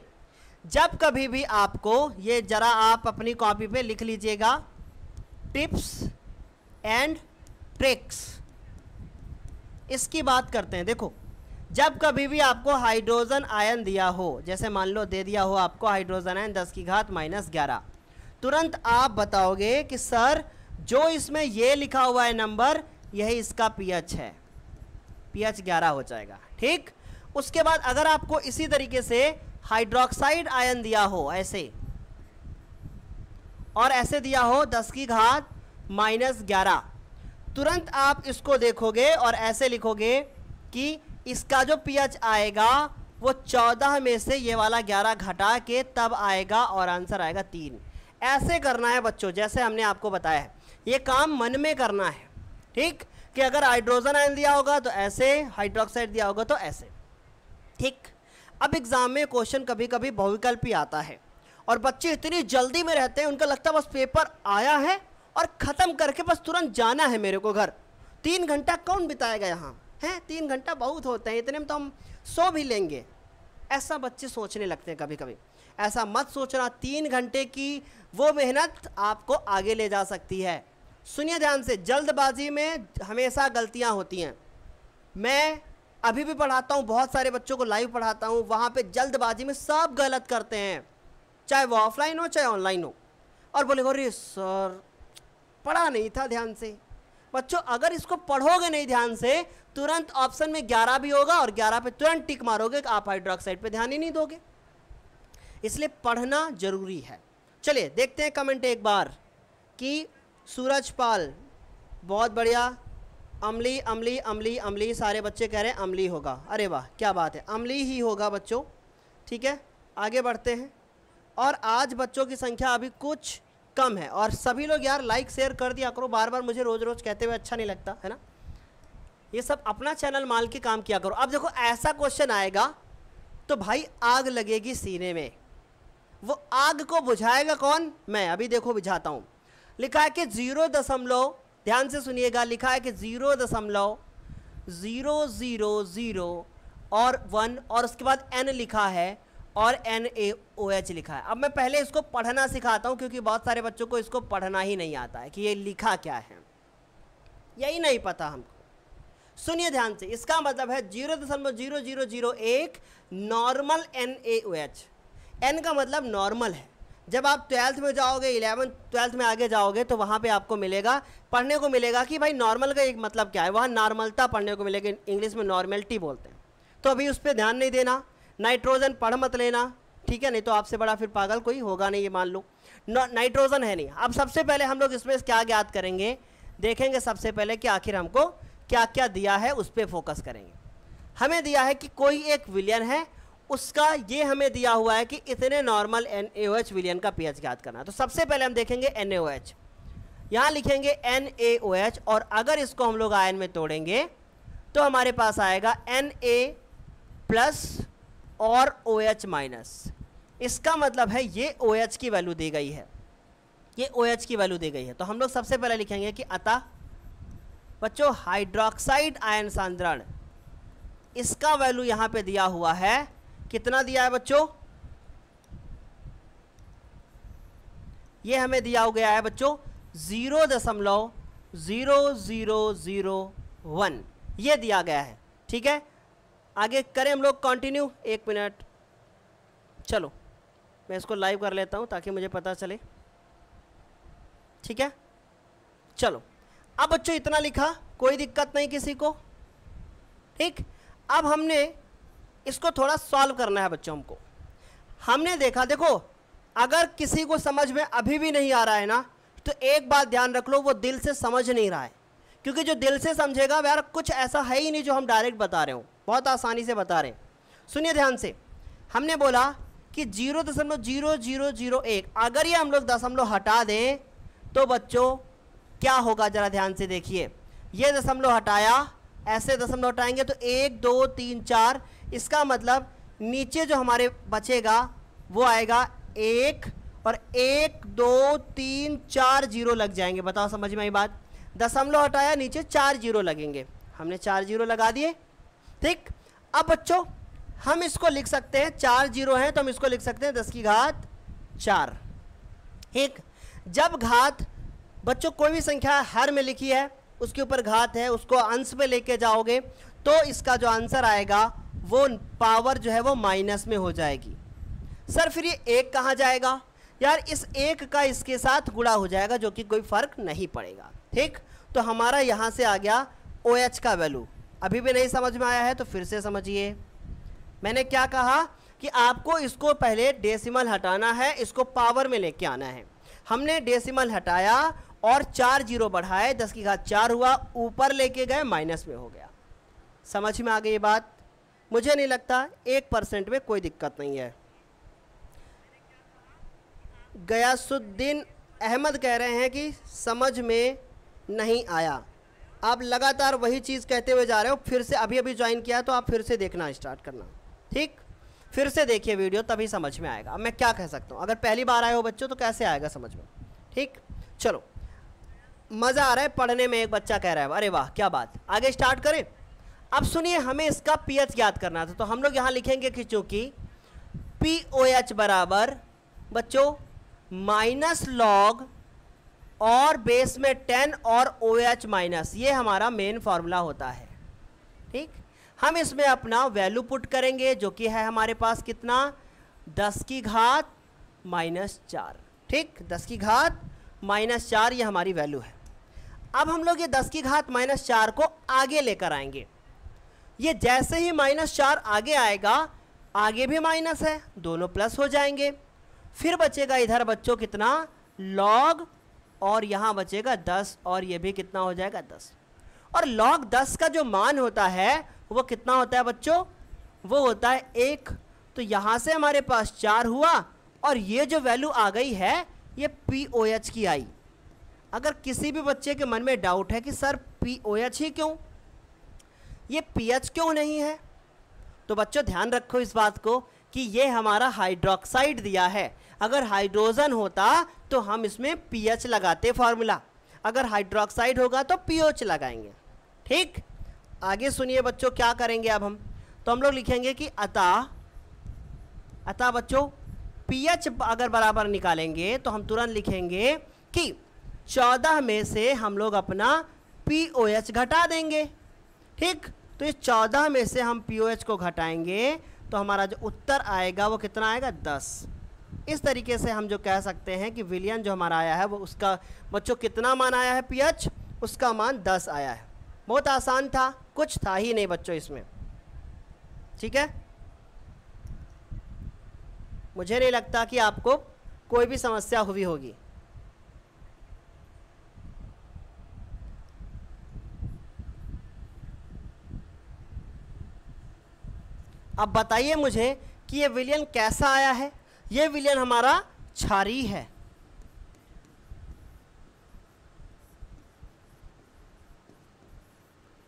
जब कभी भी आपको ये ज़रा आप अपनी कॉपी पे लिख लीजिएगा टिप्स एंड ट्रिक्स इसकी बात करते हैं देखो जब कभी भी आपको हाइड्रोजन आयन दिया हो जैसे मान लो दे दिया हो आपको हाइड्रोजन आयन दस की घात माइनस ग्यारह तुरंत आप बताओगे कि सर जो इसमें ये लिखा हुआ है नंबर यही इसका पीएच है पीएच 11 हो जाएगा ठीक उसके बाद अगर आपको इसी तरीके से हाइड्रोक्साइड आयन दिया हो ऐसे और ऐसे दिया हो दस की घात माइनस ग्यारह तुरंत आप इसको देखोगे और ऐसे लिखोगे कि इसका जो पीएच आएगा वो चौदह में से ये वाला ग्यारह घटा के तब आएगा और आंसर आएगा तीन ऐसे करना है बच्चों जैसे हमने आपको बताया है ये काम मन में करना है ठीक कि अगर हाइड्रोजन आयन दिया होगा तो ऐसे हाइड्रोक्साइड दिया होगा तो ऐसे ठीक अब एग्ज़ाम में क्वेश्चन कभी कभी बहुविकल्पी आता है और बच्चे इतनी जल्दी में रहते हैं उनको लगता है बस पेपर आया है और ख़त्म करके बस तुरंत जाना है मेरे को घर तीन घंटा कौन बिताएगा यहाँ हैं तीन घंटा बहुत होते हैं इतने में तो हम सो भी लेंगे ऐसा बच्चे सोचने लगते हैं कभी कभी ऐसा मत सोचना तीन घंटे की वो मेहनत आपको आगे ले जा सकती है सुनिए ध्यान से जल्दबाजी में हमेशा गलतियाँ होती हैं मैं अभी भी पढ़ाता हूँ बहुत सारे बच्चों को लाइव पढ़ाता हूँ वहाँ पे जल्दबाजी में सब गलत करते हैं चाहे वो ऑफलाइन हो चाहे ऑनलाइन हो और बोले अरे सर पढ़ा नहीं था ध्यान से बच्चों अगर इसको पढ़ोगे नहीं ध्यान से तुरंत ऑप्शन में ग्यारह भी होगा और ग्यारह पे तुरंत टिक मारोगे कि आप हाइड्रोक्साइड पे ध्यान ही नहीं दोगे इसलिए पढ़ना जरूरी है चलिए देखते हैं कमेंट एक बार कि सूरजपाल बहुत बढ़िया अमली अमली अमली अमली सारे बच्चे कह रहे हैं अमली होगा अरे वाह क्या बात है अमली ही होगा बच्चों ठीक है आगे बढ़ते हैं और आज बच्चों की संख्या अभी कुछ कम है और सभी लोग यार लाइक शेयर कर दिया करो बार बार मुझे रोज़ रोज़ कहते हुए अच्छा नहीं लगता है ना ये सब अपना चैनल माल के काम किया करो अब देखो ऐसा क्वेश्चन आएगा तो भाई आग लगेगी सीने में वो आग को बुझाएगा कौन मैं अभी देखो बुझाता हूँ लिखा है कि जीरो दशमलव ध्यान से सुनिएगा लिखा है कि जीरो दशमलव ज़ीरो ज़ीरो ज़ीरो और वन और उसके बाद एन लिखा है और एन ए ओ एच लिखा है अब मैं पहले इसको पढ़ना सिखाता हूँ क्योंकि बहुत सारे बच्चों को इसको पढ़ना ही नहीं आता है कि ये लिखा क्या है यही नहीं पता हमको सुनिए ध्यान से इसका मतलब है जीरो दशमलव जीरो जीरो जीरो एक normal N A O H N का मतलब नॉर्मल है जब आप ट्वेल्थ में जाओगे इलेवन ट्वेल्थ में आगे जाओगे तो वहाँ पे आपको मिलेगा पढ़ने को मिलेगा कि भाई नॉर्मल का एक मतलब क्या है वहाँ नॉर्मलता पढ़ने को मिलेगी इंग्लिश में नॉर्मलिटी बोलते हैं तो अभी उस पर ध्यान नहीं देना नाइट्रोजन पढ़ मत लेना ठीक है नहीं तो आपसे बड़ा फिर पागल कोई होगा नहीं ये मान लो नाइट्रोजन है नहीं अब सबसे पहले हम लोग इसमें क्या ज्ञात करेंगे देखेंगे सबसे पहले कि आखिर हमको क्या क्या दिया है उस पर फोकस करेंगे हमें दिया है कि कोई एक विलियन है उसका ये हमें दिया हुआ है कि इतने normal N A O H विलियन का पी एच ज्ञात करना तो सबसे पहले हम देखेंगे एन ए ओ एच यहाँ लिखेंगे एन ए ओ एच और अगर इसको हम लोग आयन में तोड़ेंगे तो हमारे पास आएगा एन ए प्लस और ओ एच माइनस इसका मतलब है ये ओ एच की वैल्यू दी गई है ये ओ एच की वैल्यू दी गई है तो हम लोग सबसे पहले लिखेंगे कि अतः बच्चों हाइड्रोक्साइड आयन सांद्रण इसका वैल्यू यहाँ पे दिया हुआ है कितना दिया है बच्चों ये हमें दिया हो गया है बच्चों ज़ीरो दशमलव ज़ीरो ज़ीरो ज़ीरो वन ये दिया गया है ठीक है आगे करें हम लोग कंटिन्यू एक मिनट चलो मैं इसको लाइव कर लेता हूँ ताकि मुझे पता चले ठीक है चलो अब बच्चों इतना लिखा कोई दिक्कत नहीं किसी को ठीक अब हमने इसको थोड़ा सॉल्व करना है बच्चों हमको हमने देखा देखो अगर किसी को समझ में अभी भी नहीं आ रहा है ना तो एक बात ध्यान रख लो वो दिल से समझ नहीं रहा है क्योंकि जो दिल से समझेगा यार कुछ ऐसा है ही नहीं जो हम डायरेक्ट बता रहे हो बहुत आसानी से बता रहे हैं सुनिए ध्यान से हमने बोला कि जीरो दशमलव जीरो जीरो जीरो एक अगर ये हम लोग दशमलव हटा दें तो बच्चों क्या होगा ज़रा ध्यान से देखिए ये दशमलव हटाया ऐसे दशमलव हटाएंगे तो एक दो तीन चार इसका मतलब नीचे जो हमारे बचेगा वो आएगा एक और एक दो तीन चार जीरो लग जाएंगे बताओ समझ में आई बात दशमलव हटाया नीचे चार जीरो लगेंगे हमने चार जीरो लगा दिए ठीक अब बच्चों हम इसको लिख सकते हैं चार जीरो हैं तो हम इसको लिख सकते हैं दस की घात चार ठीक जब घात बच्चों कोई भी संख्या हर में लिखी है उसके ऊपर घात है उसको अंश में लेके जाओगे तो इसका जो आंसर आएगा वो पावर जो है वो माइनस में हो जाएगी सर फिर ये एक कहाँ जाएगा यार इस एक का इसके साथ गुड़ा हो जाएगा जो कि कोई फ़र्क नहीं पड़ेगा ठीक तो हमारा यहाँ से आ गया ओ OH का वैल्यू अभी भी नहीं समझ में आया है तो फिर से समझिए मैंने क्या कहा कि आपको इसको पहले डेसिमल हटाना है इसको पावर में लेके आना है हमने डेसिमल हटाया और चार जीरो बढ़ाए दस की घात चार हुआ ऊपर लेके गए माइनस में हो गया समझ में आ गई ये बात मुझे नहीं लगता एक परसेंट में कोई दिक्कत नहीं है गयासुद्दीन अहमद कह रहे हैं कि समझ में नहीं आया आप लगातार वही चीज़ कहते हुए जा रहे हो फिर से अभी अभी ज्वाइन किया तो आप फिर से देखना स्टार्ट करना ठीक फिर से देखिए वीडियो तभी समझ में आएगा मैं क्या कह सकता हूँ अगर पहली बार आए हो बच्चों तो कैसे आएगा समझ में ठीक चलो मज़ा आ रहा है पढ़ने में एक बच्चा कह रहा है अरे वाह क्या बात आगे स्टार्ट करें अब सुनिए हमें इसका पी एच याद करना था तो हम लोग यहाँ लिखेंगे कि चूँकि पी ओ एच बराबर बच्चों माइनस लॉग और बेस में टेन और ओ एच माइनस ये हमारा मेन फार्मूला होता है ठीक हम इसमें अपना वैल्यू पुट करेंगे जो कि है हमारे पास कितना दस की घात माइनस चार ठीक दस की घात माइनस चार ये हमारी वैल्यू है अब हम लोग ये दस की घात माइनस चार को आगे लेकर आएंगे ये जैसे ही माइनस चार आगे आएगा आगे भी माइनस है दोनों प्लस हो जाएंगे फिर बचेगा इधर बच्चों कितना लॉग और यहाँ बचेगा दस और ये भी कितना हो जाएगा दस और लॉग दस का जो मान होता है वो कितना होता है बच्चों वो होता है एक तो यहाँ से हमारे पास चार हुआ और ये जो वैल्यू आ गई है ये पी ओ एच की आई अगर किसी भी बच्चे के मन में डाउट है कि सर पी ओ एच ही क्यों ये पी एच क्यों नहीं है तो बच्चों ध्यान रखो इस बात को कि ये हमारा हाइड्रोक्साइड दिया है अगर हाइड्रोजन होता तो हम इसमें पीएच लगाते फार्मूला अगर हाइड्रोक्साइड होगा तो पीओच लगाएंगे ठीक आगे सुनिए बच्चों क्या करेंगे अब हम तो हम लोग लिखेंगे कि अता अता बच्चों पीएच अगर बराबर निकालेंगे तो हम तुरंत लिखेंगे कि चौदह में से हम लोग अपना पी ओ एच घटा देंगे ठीक तो इस चौदह में से हम पी ओ एच को घटाएंगे तो हमारा जो उत्तर आएगा वो कितना आएगा दस इस तरीके से हम जो कह सकते हैं कि विलियन जो हमारा आया है वो उसका बच्चों कितना मान आया है पीएच उसका मान दस आया है बहुत आसान था कुछ था ही नहीं बच्चों इसमें ठीक है मुझे नहीं लगता कि आपको कोई भी समस्या हुई होगी अब बताइए मुझे कि ये विलियन कैसा आया है ये विलियन हमारा छारी है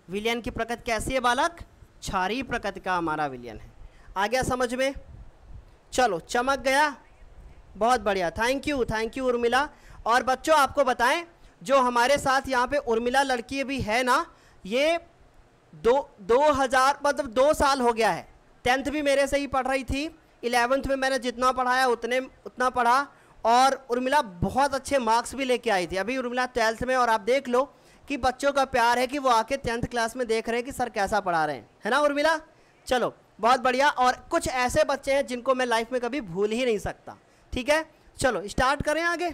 विलियन की प्रकृति कैसी है बालक छारी प्रकृति का हमारा विलियन है आ गया समझ में चलो चमक गया बहुत बढ़िया thank you thank you Urmila और बच्चों आपको बताएं जो हमारे साथ यहाँ पे उर्मिला लड़की भी है ना ये दो दो हज़ार मतलब दो साल हो गया है टेंथ भी मेरे से ही पढ़ रही थी इलेवेंथ में मैंने जितना पढ़ाया उतने उतना पढ़ा और उर्मिला बहुत अच्छे मार्क्स भी लेके आई थी अभी उर्मिला ट्वेल्थ में और आप देख लो कि बच्चों का प्यार है कि वो आके टेंथ क्लास में देख रहे हैं कि सर कैसा पढ़ा रहे हैं है ना उर्मिला चलो बहुत बढ़िया और कुछ ऐसे बच्चे हैं जिनको मैं लाइफ में कभी भूल ही नहीं सकता ठीक है चलो स्टार्ट करें आगे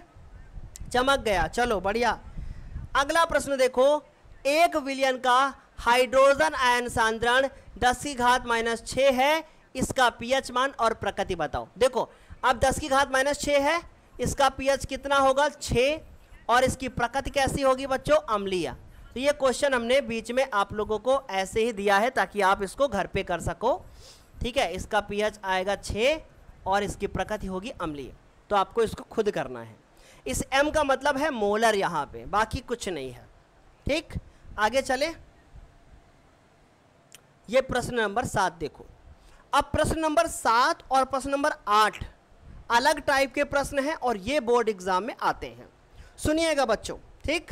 चमक गया चलो बढ़िया अगला प्रश्न देखो एक विलियन का हाइड्रोजन आयन सांद्रण दस की घात माइनस छः है इसका पीएच मान और प्रकृति बताओ देखो अब दस की घात माइनस छः है इसका पीएच कितना होगा छः और इसकी प्रकृति कैसी होगी बच्चों अम्लीय तो ये क्वेश्चन हमने बीच में आप लोगों को ऐसे ही दिया है ताकि आप इसको घर पे कर सको ठीक है इसका पीएच आएगा छः और इसकी प्रकृति होगी अम्लीय तो आपको इसको खुद करना है इस एम का मतलब है मोलर यहाँ पे बाकी कुछ नहीं है ठीक आगे चले ये प्रश्न नंबर सात देखो अब प्रश्न नंबर सात और प्रश्न नंबर आठ अलग टाइप के प्रश्न हैं और ये बोर्ड एग्जाम में आते हैं सुनिएगा बच्चों ठीक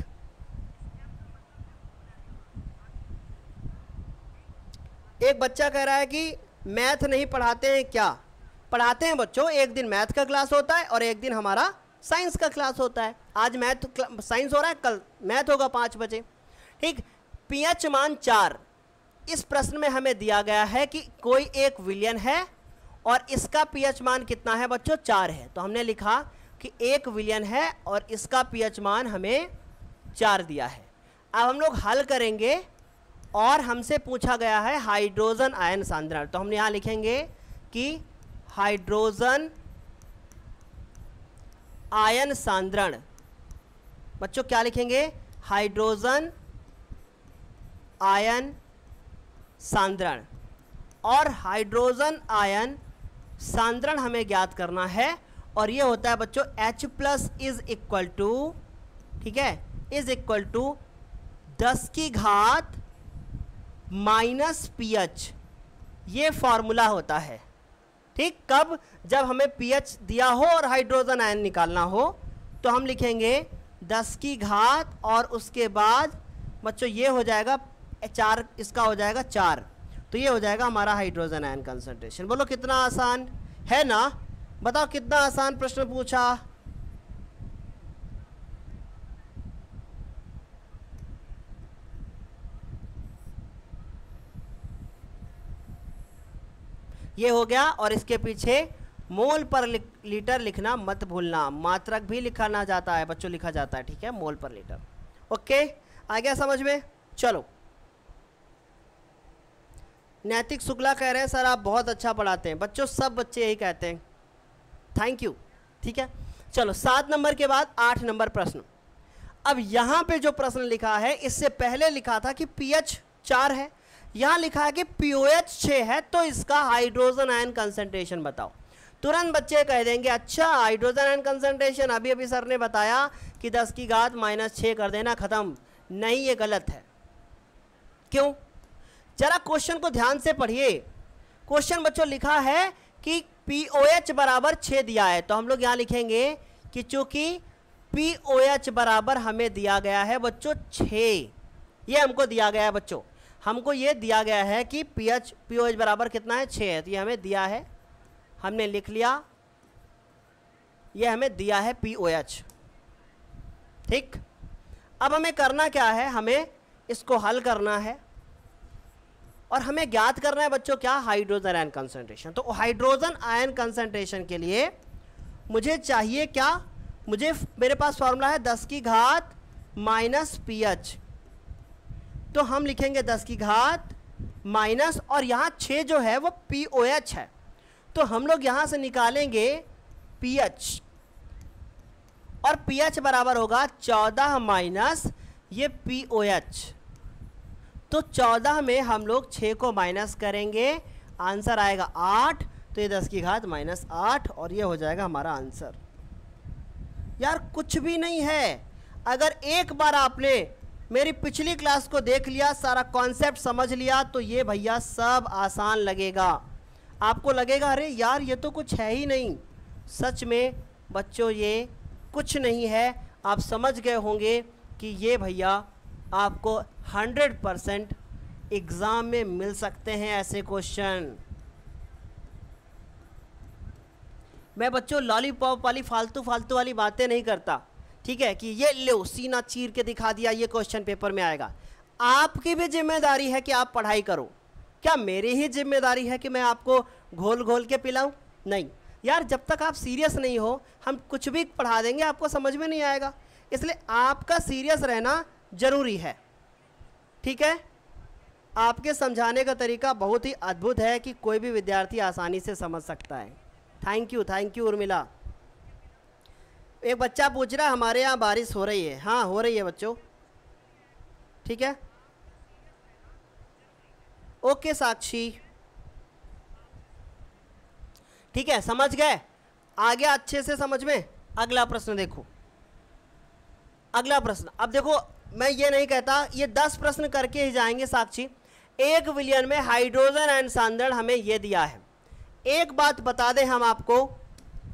एक बच्चा कह रहा है कि मैथ नहीं पढ़ाते हैं क्या पढ़ाते हैं बच्चों एक दिन मैथ का क्लास होता है और एक दिन हमारा साइंस का क्लास होता है आज मैथ साइंस हो रहा है कल मैथ होगा पाँच बजे ठीक पीएच मान चार इस प्रश्न में हमें दिया गया है कि कोई एक विलियन है और इसका पीएच मान कितना है बच्चों चार है तो हमने लिखा कि एक विलियन है और इसका पीएच मान हमें चार दिया है अब हम लोग हल करेंगे और हमसे पूछा गया है हाइड्रोजन आयन सांद्रण तो हम यहाँ लिखेंगे कि हाइड्रोजन आयन सांद्रण बच्चों क्या लिखेंगे हाइड्रोजन आयन सांद्रण और हाइड्रोजन आयन सांद्रण हमें ज्ञात करना है और ये होता है बच्चों H plus is equal to ठीक है इज इक्वल टू दस की घात माइनस पी एच ये फॉर्मूला होता है ठीक कब जब हमें पी एच दिया हो और हाइड्रोजन आयन निकालना हो तो हम लिखेंगे दस की घात और उसके बाद बच्चों ये हो जाएगा चार इसका हो जाएगा चार तो ये हो जाएगा हमारा हाइड्रोजन आयन कंसनट्रेशन बोलो कितना आसान है ना बताओ कितना आसान प्रश्न पूछा ये हो गया और इसके पीछे मोल पर लीटर लिखना मत भूलना मात्रक भी लिखा ना जाता है बच्चों लिखा जाता है ठीक है मोल पर लीटर ओके आ गया समझ में चलो नैतिक शुक्ला कह रहे हैं सर आप बहुत अच्छा पढ़ाते हैं बच्चों सब बच्चे यही कहते हैं थैंक यू ठीक है चलो सात नंबर के बाद आठ नंबर प्रश्न अब यहाँ पे जो प्रश्न लिखा है इससे पहले लिखा था कि पीएच चार है यहाँ लिखा है कि पीओएच छ है तो इसका हाइड्रोजन आयन कंसेंट्रेशन बताओ तुरंत बच्चे कह देंगे अच्छा हाइड्रोजन आयन कंसेंट्रेशन अभी अभी सर ने बताया कि दस की घात माइनस छ कर देना ख़त्म नहीं ये गलत है क्यों जरा क्वेश्चन को ध्यान से पढ़िए क्वेश्चन बच्चों लिखा है कि पी ओ एच बराबर छः दिया है तो हम लोग यहाँ लिखेंगे कि चूंकि पी ओ एच बराबर हमें दिया गया है बच्चों छ ये हमको दिया गया है बच्चों हमको ये दिया गया है कि P H P O H बराबर कितना है छः है तो ये हमें दिया है हमने लिख लिया ये हमें दिया है पी ओ एच ठीक अब हमें करना क्या है हमें इसको हल करना है और हमें ज्ञात करना है बच्चों क्या हाइड्रोजन आयन कंसेंट्रेशन तो हाइड्रोजन आयन कंसेंट्रेशन के लिए मुझे चाहिए क्या मुझे मेरे पास फॉर्मूला है दस की घात माइनस पी एच तो हम लिखेंगे दस की घात माइनस और यहाँ छः जो है वो पी ओ एच है तो हम लोग यहाँ से निकालेंगे पी एच और पी एच बराबर होगा चौदह माइनस ये पी ओ एच तो चौदह में हम लोग छः को माइनस करेंगे आंसर आएगा आठ तो ये दस की घात माइनस आठ और ये हो जाएगा हमारा आंसर यार कुछ भी नहीं है अगर एक बार आपने मेरी पिछली क्लास को देख लिया सारा कॉन्सेप्ट समझ लिया तो ये भैया सब आसान लगेगा आपको लगेगा अरे यार ये तो कुछ है ही नहीं सच में बच्चों ये कुछ नहीं है आप समझ गए होंगे कि ये भैया आपको 100 परसेंट एग्ज़ाम में मिल सकते हैं ऐसे क्वेश्चन मैं बच्चों लॉलीपॉप वाली फालतू फालतू वाली बातें नहीं करता ठीक है कि ये लो सीना चीर के दिखा दिया ये क्वेश्चन पेपर में आएगा आपकी भी जिम्मेदारी है कि आप पढ़ाई करो क्या मेरी ही जिम्मेदारी है कि मैं आपको घोल घोल के पिलाऊं नहीं यार जब तक आप सीरियस नहीं हो हम कुछ भी पढ़ा देंगे आपको समझ में नहीं आएगा इसलिए आपका सीरियस रहना जरूरी है ठीक है आपके समझाने का तरीका बहुत ही अद्भुत है कि कोई भी विद्यार्थी आसानी से समझ सकता है thank you thank you Urmila एक बच्चा पूछ रहा हमारे यहाँ बारिश हो रही है हाँ हो रही है बच्चों ठीक है ओके साक्षी ठीक है समझ गए आगे अच्छे से समझ में अगला प्रश्न देखो अगला प्रश्न अब देखो मैं ये नहीं कहता ये दस प्रश्न करके ही जाएंगे साक्षी एक विलियन में हाइड्रोजन एंड सांद्रण हमें ये दिया है एक बात बता दें हम आपको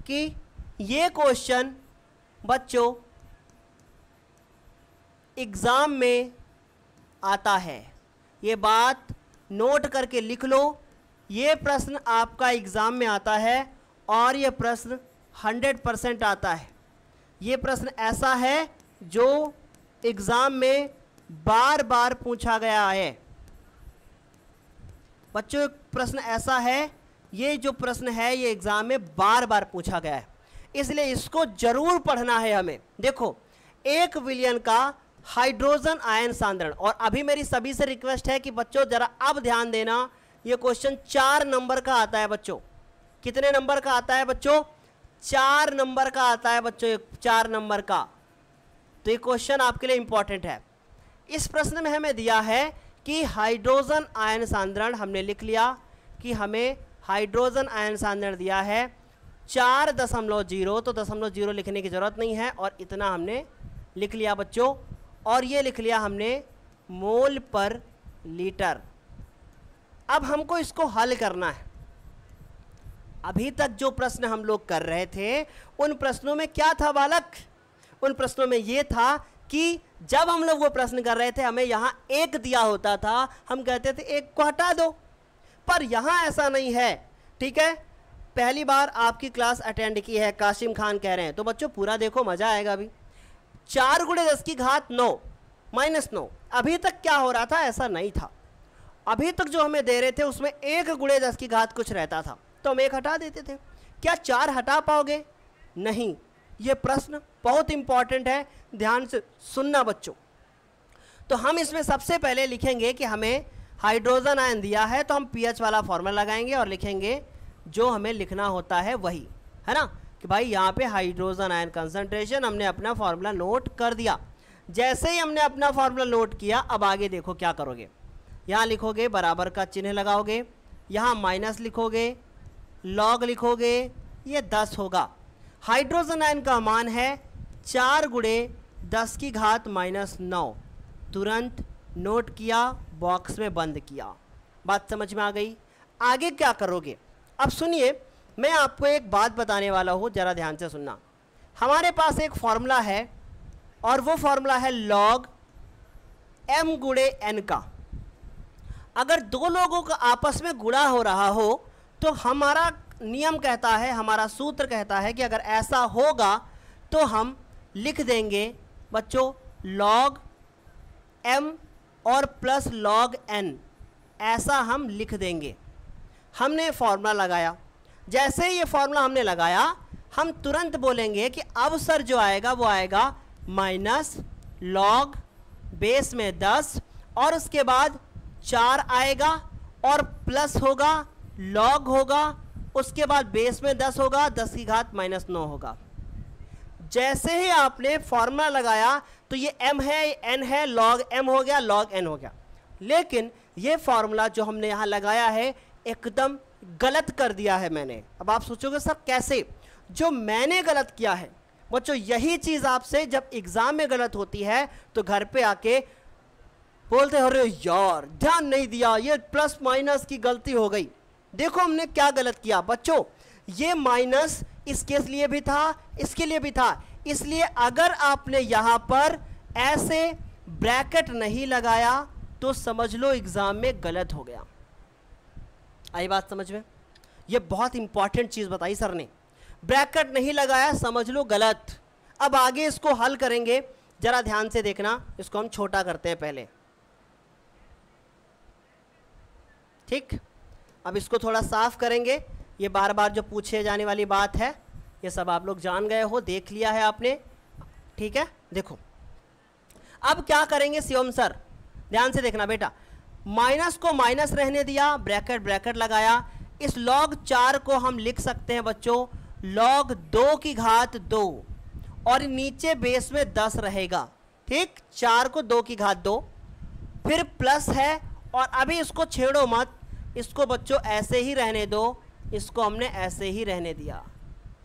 कि ये क्वेश्चन बच्चों एग्ज़ाम में आता है ये बात नोट करके लिख लो ये प्रश्न आपका एग्ज़ाम में आता है और ये प्रश्न 100 परसेंट आता है ये प्रश्न ऐसा है जो एग्ज़ाम में बार बार पूछा गया है बच्चों एक प्रश्न ऐसा है ये जो प्रश्न है ये एग्ज़ाम में बार बार पूछा गया है इसलिए इसको ज़रूर पढ़ना है हमें देखो एक विलियन का हाइड्रोजन आयन सांद्रण और अभी मेरी सभी से रिक्वेस्ट है कि बच्चों ज़रा अब ध्यान देना ये क्वेश्चन चार नंबर का आता है बच्चों कितने नंबर का आता है बच्चों चार नंबर का आता है बच्चों चार नंबर का तो ये क्वेश्चन आपके लिए इंपॉर्टेंट है इस प्रश्न में हमें दिया है कि हाइड्रोजन आयन सांद्रण हमने लिख लिया कि हमें हाइड्रोजन आयन सांद्रण दिया है चार दशमलव जीरो तो दशमलव जीरो लिखने की ज़रूरत नहीं है और इतना हमने लिख लिया बच्चों और ये लिख लिया हमने मोल पर लीटर अब हमको इसको हल करना है अभी तक जो प्रश्न हम लोग कर रहे थे उन प्रश्नों में क्या था बालक उन प्रश्नों में ये था कि जब हम लोग वो प्रश्न कर रहे थे हमें यहाँ एक दिया होता था हम कहते थे एक को हटा दो पर यहाँ ऐसा नहीं है ठीक है पहली बार आपकी क्लास अटेंड की है काशिम खान कह रहे हैं तो बच्चों पूरा देखो मज़ा आएगा अभी चार गुड़े दस की घात नौ माइनस नौ अभी तक क्या हो रहा था ऐसा नहीं था अभी तक जो हमें दे रहे थे उसमें एक गुड़े दस की घात कुछ रहता था तो हम एक हटा देते थे क्या चार हटा पाओगे नहीं ये प्रश्न बहुत इंपॉर्टेंट है ध्यान से सुनना बच्चों तो हम इसमें सबसे पहले लिखेंगे कि हमें हाइड्रोजन आयन दिया है तो हम पीएच वाला फॉर्मूला लगाएंगे और लिखेंगे जो हमें लिखना होता है वही है ना कि भाई यहाँ पे हाइड्रोजन आयन कंसंट्रेशन हमने अपना फॉर्मूला नोट कर दिया जैसे ही हमने अपना फॉर्मूला नोट किया अब आगे देखो क्या करोगे यहाँ लिखोगे बराबर का चिन्ह लगाओगे यहाँ माइनस लिखोगे लॉग लिखोगे ये दस होगा हाइड्रोजन आयन का मान है चार गुड़े दस की घात माइनस नौ तुरंत नोट किया बॉक्स में बंद किया बात समझ में आ गई आगे क्या करोगे अब सुनिए मैं आपको एक बात बताने वाला हूँ ज़रा ध्यान से सुनना हमारे पास एक फार्मूला है और वो फार्मूला है लॉग एम गुड़े एन का अगर दो लोगों का आपस में गुड़ा हो रहा हो तो हमारा नियम कहता है हमारा सूत्र कहता है कि अगर ऐसा होगा तो हम लिख देंगे बच्चों लॉग एम और प्लस लॉग एन ऐसा हम लिख देंगे हमने फॉर्मूला लगाया जैसे ये फार्मूला हमने लगाया हम तुरंत बोलेंगे कि अब सर जो आएगा वो आएगा माइनस लॉग बेस में दस और उसके बाद चार आएगा और प्लस होगा लॉग होगा उसके बाद बेस में दस होगा दस की घात माइनस नौ होगा जैसे ही आपने फॉर्मूला लगाया तो ये m है n है log m हो गया log n हो गया लेकिन ये फार्मूला जो हमने यहाँ लगाया है एकदम गलत कर दिया है मैंने अब आप सोचोगे सर कैसे जो मैंने गलत किया है बच्चों यही चीज़ आपसे जब एग्ज़ाम में गलत होती है तो घर पे आके बोलते अरे यार ध्यान नहीं दिया ये प्लस माइनस की गलती हो गई देखो हमने क्या गलत किया बच्चों ये माइनस इसके लिए भी था इसके लिए भी था इसलिए अगर आपने यहाँ पर ऐसे ब्रैकेट नहीं लगाया तो समझ लो एग्ज़ाम में गलत हो गया आई बात समझ में ये बहुत इंपॉर्टेंट चीज़ बताई सर ने ब्रैकेट नहीं लगाया समझ लो गलत अब आगे इसको हल करेंगे ज़रा ध्यान से देखना इसको हम छोटा करते हैं पहले ठीक अब इसको थोड़ा साफ़ करेंगे ये बार बार जो पूछे जाने वाली बात है ये सब आप लोग जान गए हो देख लिया है आपने ठीक है देखो अब क्या करेंगे शिवम सर ध्यान से देखना बेटा माइनस को माइनस रहने दिया ब्रैकेट ब्रैकेट लगाया इस लॉग चार को हम लिख सकते हैं बच्चों लॉग दो की घात दो और नीचे बेस में दस रहेगा ठीक चार को दो की घात दो फिर प्लस है और अभी इसको छेड़ो मत इसको बच्चों ऐसे ही रहने दो इसको हमने ऐसे ही रहने दिया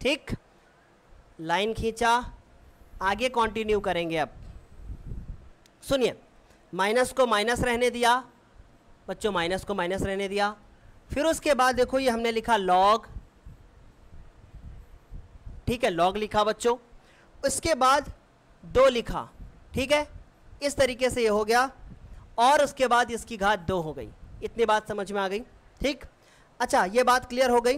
ठीक लाइन खींचा आगे कंटिन्यू करेंगे अब सुनिए माइनस को माइनस रहने दिया बच्चों माइनस को माइनस रहने दिया फिर उसके बाद देखो ये हमने लिखा लॉग ठीक है लॉग लिखा बच्चों उसके बाद दो लिखा ठीक है इस तरीके से ये हो गया और उसके बाद इसकी घात दो हो गई इतनी बात समझ में आ गई ठीक अच्छा ये बात क्लियर हो गई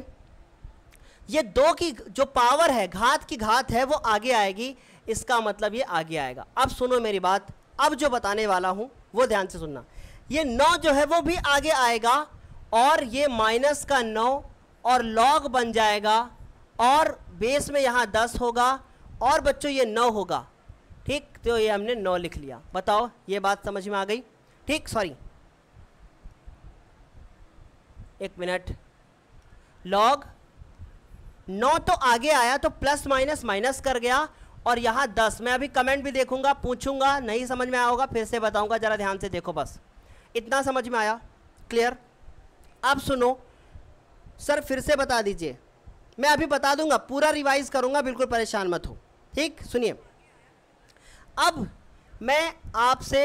ये दो की जो पावर है घात की घात है वो आगे आएगी इसका मतलब ये आगे आएगा अब सुनो मेरी बात अब जो बताने वाला हूँ वो ध्यान से सुनना ये नौ जो है वो भी आगे आएगा और ये माइनस का नौ और लॉग बन जाएगा और बेस में यहाँ दस होगा और बच्चों ये नौ होगा ठीक तो ये हमने नौ लिख लिया बताओ ये बात समझ में आ गई ठीक सॉरी एक मिनट लॉग नौ तो आगे आया तो प्लस माइनस माइनस कर गया और यहां दस मैं अभी कमेंट भी देखूंगा पूछूंगा नहीं समझ में आया होगा फिर से बताऊंगा ज़रा ध्यान से देखो बस इतना समझ में आया क्लियर अब सुनो सर फिर से बता दीजिए मैं अभी बता दूंगा पूरा रिवाइज करूंगा बिल्कुल परेशान मत हो ठीक सुनिए अब मैं आपसे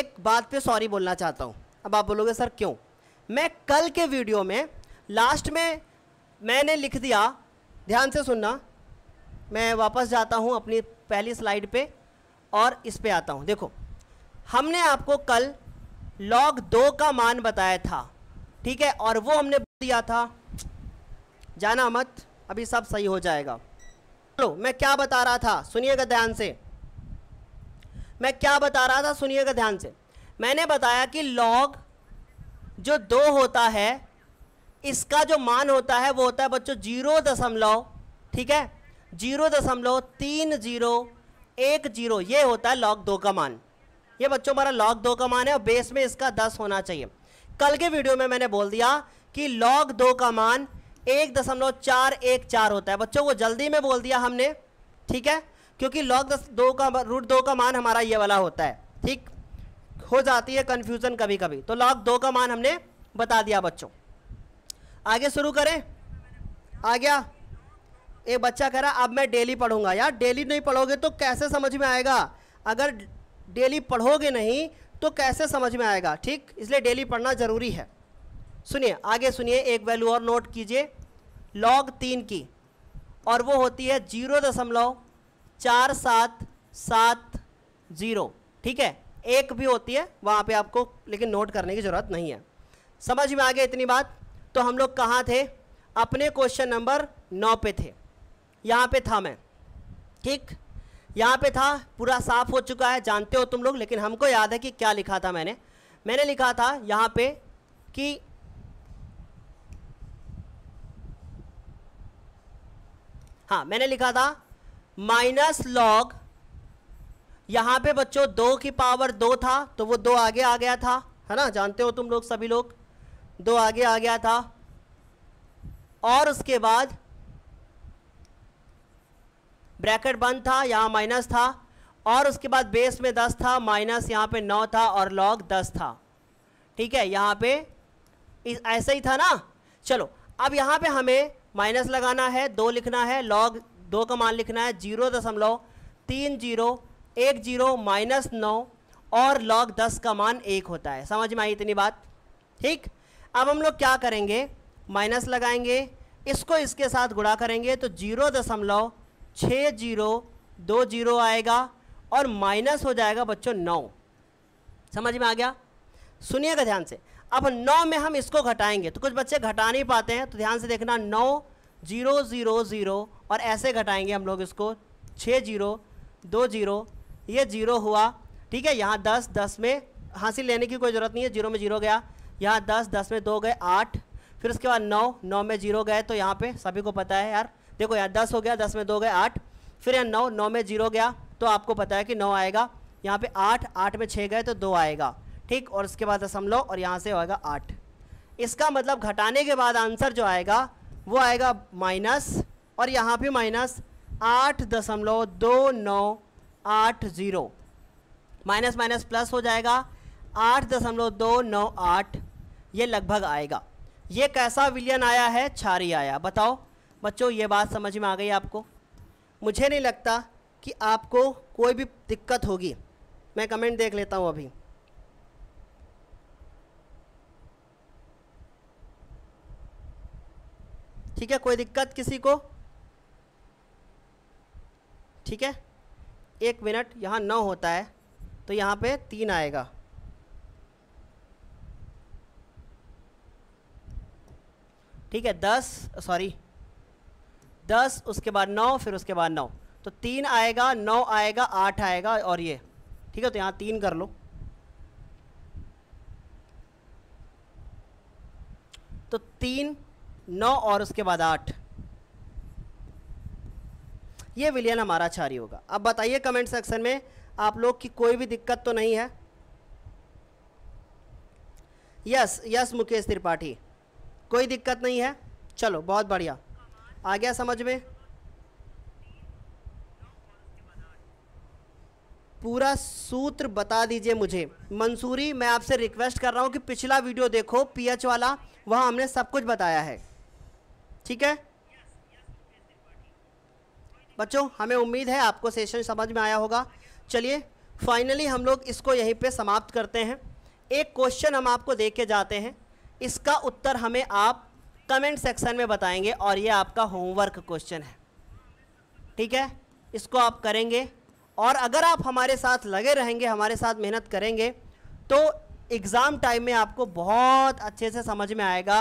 एक बात पे सॉरी बोलना चाहता हूँ अब आप बोलोगे सर क्यों मैं कल के वीडियो में लास्ट में मैंने लिख दिया ध्यान से सुनना मैं वापस जाता हूँ अपनी पहली स्लाइड पे और इस पे आता हूँ देखो हमने आपको कल लॉग दो का मान बताया था ठीक है और वो हमने दिया था जाना मत अभी सब सही हो जाएगा चलो मैं क्या बता रहा था सुनिएगा ध्यान से मैं क्या बता रहा था सुनिएगा ध्यान से मैंने बताया कि लॉग जो दो होता है इसका जो मान होता है वो होता है बच्चों जीरो दशमलव ठीक है जीरो दशमलव तीन जीरो एक जीरो ये होता है लॉग दो का मान ये बच्चों हमारा लॉग दो का मान है और बेस में इसका दस होना चाहिए कल के वीडियो में मैंने बोल दिया कि लॉग दो का मान एक दशमलव चार एक चार होता है बच्चों को जल्दी में बोल दिया हमने ठीक है क्योंकि लॉग दो का रूट दो का मान हमारा ये वाला होता है ठीक हो जाती है कन्फ्यूज़न कभी कभी तो लॉग दो का मान हमने बता दिया बच्चों आगे शुरू करें आ गया एक बच्चा कह रहा अब मैं डेली पढ़ूंगा यार डेली नहीं पढ़ोगे तो कैसे समझ में आएगा अगर डेली पढ़ोगे नहीं तो कैसे समझ में आएगा ठीक इसलिए डेली पढ़ना ज़रूरी है सुनिए आगे सुनिए एक वैल्यू और नोट कीजिए लॉग तीन की और वो होती है जीरो दशमलव चार सात सात जीरो ठीक है एक भी होती है वहाँ पे आपको लेकिन नोट करने की ज़रूरत नहीं है समझ में आ गया इतनी बात तो हम लोग कहाँ थे अपने क्वेश्चन नंबर नौ पे थे यहाँ पे था मैं ठीक यहाँ पे था पूरा साफ हो चुका है जानते हो तुम लोग लेकिन हमको याद है कि क्या लिखा था मैंने मैंने लिखा था यहाँ पे कि हाँ मैंने लिखा था माइनस लॉग यहाँ पे बच्चों दो की पावर दो था तो वो दो आगे आ गया था है ना जानते हो तुम लोग सभी लोग दो आगे आ गया था और उसके बाद ब्रैकेट बंद था यहाँ माइनस था और उसके बाद बेस में दस था माइनस यहाँ पे नौ था और लॉग दस था ठीक है यहाँ पे ऐसा ही था ना चलो अब यहाँ पे हमें माइनस लगाना है दो लिखना है लॉग दो का मान लिखना है जीरो दशमलव तीन जीरो एक जीरो माइनस नौ और लॉग दस का मान एक होता है समझ में आई इतनी बात ठीक अब हम लोग क्या करेंगे माइनस लगाएंगे इसको इसके साथ गुणा करेंगे तो जीरो दशमलव छः जीरो दो जीरो आएगा और माइनस हो जाएगा बच्चों नौ समझ में आ गया सुनिएगा ध्यान से अब नौ में हम इसको घटाएंगे तो कुछ बच्चे घटा नहीं पाते हैं तो ध्यान से देखना नौ जीरो जीरो जीरो और ऐसे घटाएंगे हम लोग इसको छः जीरो दो जीरो ये जीरो हुआ ठीक है यहाँ दस दस में हासिल लेने की कोई ज़रूरत नहीं है जीरो में जीरो गया यहाँ दस दस में दो गए आठ फिर उसके बाद नौ नौ में जीरो गए तो यहाँ पे सभी को पता है यार देखो यार दस हो गया दस में दो गए आठ फिर यहाँ नौ नौ में जीरो गया तो आपको पता है कि नौ आएगा यहाँ पे आठ आठ में छः गए तो दो आएगा ठीक और उसके बाद लो और यहाँ से होगा आठ इसका मतलब घटाने के बाद आंसर जो आएगा वो आएगा माइनस और यहाँ पर माइनस आठ दशमलव दो नौ आठ ज़ीरो माइनस माइनस प्लस हो जाएगा आठ दशमलव दो नौ आठ ये लगभग आएगा ये कैसा विलियन आया है छारी आया बताओ बच्चों ये बात समझ में आ गई आपको मुझे नहीं लगता कि आपको कोई भी दिक्कत होगी मैं कमेंट देख लेता हूँ अभी ठीक है कोई दिक्कत किसी को ठीक है एक मिनट यहाँ नौ होता है तो यहाँ पे तीन आएगा ठीक है दस सॉरी दस उसके बाद नौ फिर उसके बाद नौ तो तीन आएगा नौ आएगा आठ आएगा और ये ठीक है तो यहाँ तीन कर लो तो तीन नौ और उसके बाद आठ ये विलियन हमारा छारी होगा अब बताइए कमेंट सेक्शन में आप लोग की कोई भी दिक्कत तो नहीं है यस यस मुकेश त्रिपाठी कोई दिक्कत नहीं है चलो बहुत बढ़िया आ गया समझ में पूरा सूत्र बता दीजिए मुझे मंसूरी मैं आपसे रिक्वेस्ट कर रहा हूँ कि पिछला वीडियो देखो पीएच वाला वहाँ हमने सब कुछ बताया है ठीक है बच्चों हमें उम्मीद है आपको सेशन समझ में आया होगा चलिए फाइनली हम लोग इसको यहीं पे समाप्त करते हैं एक क्वेश्चन हम आपको दे के जाते हैं इसका उत्तर हमें आप कमेंट सेक्शन में बताएंगे और ये आपका होमवर्क क्वेश्चन है ठीक है इसको आप करेंगे और अगर आप हमारे साथ लगे रहेंगे हमारे साथ मेहनत करेंगे तो एग्ज़ाम टाइम में आपको बहुत अच्छे से समझ में आएगा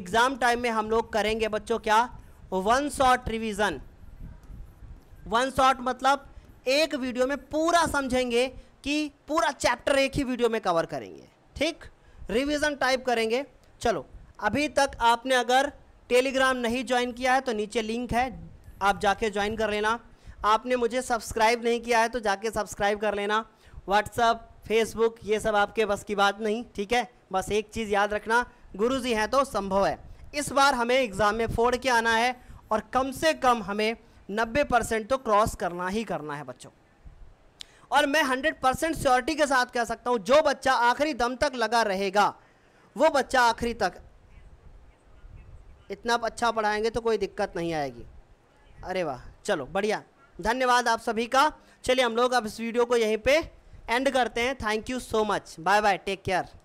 एग्ज़ाम टाइम में हम लोग करेंगे बच्चों क्या one shot revision one shot मतलब एक वीडियो में पूरा समझेंगे कि पूरा चैप्टर एक ही वीडियो में कवर करेंगे ठीक रिवीजन टाइप करेंगे चलो अभी तक आपने अगर टेलीग्राम नहीं ज्वाइन किया है तो नीचे लिंक है आप जाके ज्वाइन कर लेना आपने मुझे सब्सक्राइब नहीं किया है तो जाके सब्सक्राइब कर लेना व्हाट्सअप फेसबुक ये सब आपके बस की बात नहीं ठीक है बस एक चीज़ याद रखना गुरु जी हैं तो संभव है इस बार हमें एग्ज़ाम में फोड़ के आना है और कम से कम हमें नब्बे परसेंट तो क्रॉस करना ही करना है बच्चों और मैं हंड्रेड परसेंट श्योरिटी के साथ कह सकता हूँ जो बच्चा आखिरी दम तक लगा रहेगा वो बच्चा आखिरी तक इतना अच्छा पढ़ाएंगे तो कोई दिक्कत नहीं आएगी अरे वाह चलो बढ़िया धन्यवाद आप सभी का चलिए हम लोग अब इस वीडियो को यहीं पे एंड करते हैं thank you so much bye bye take care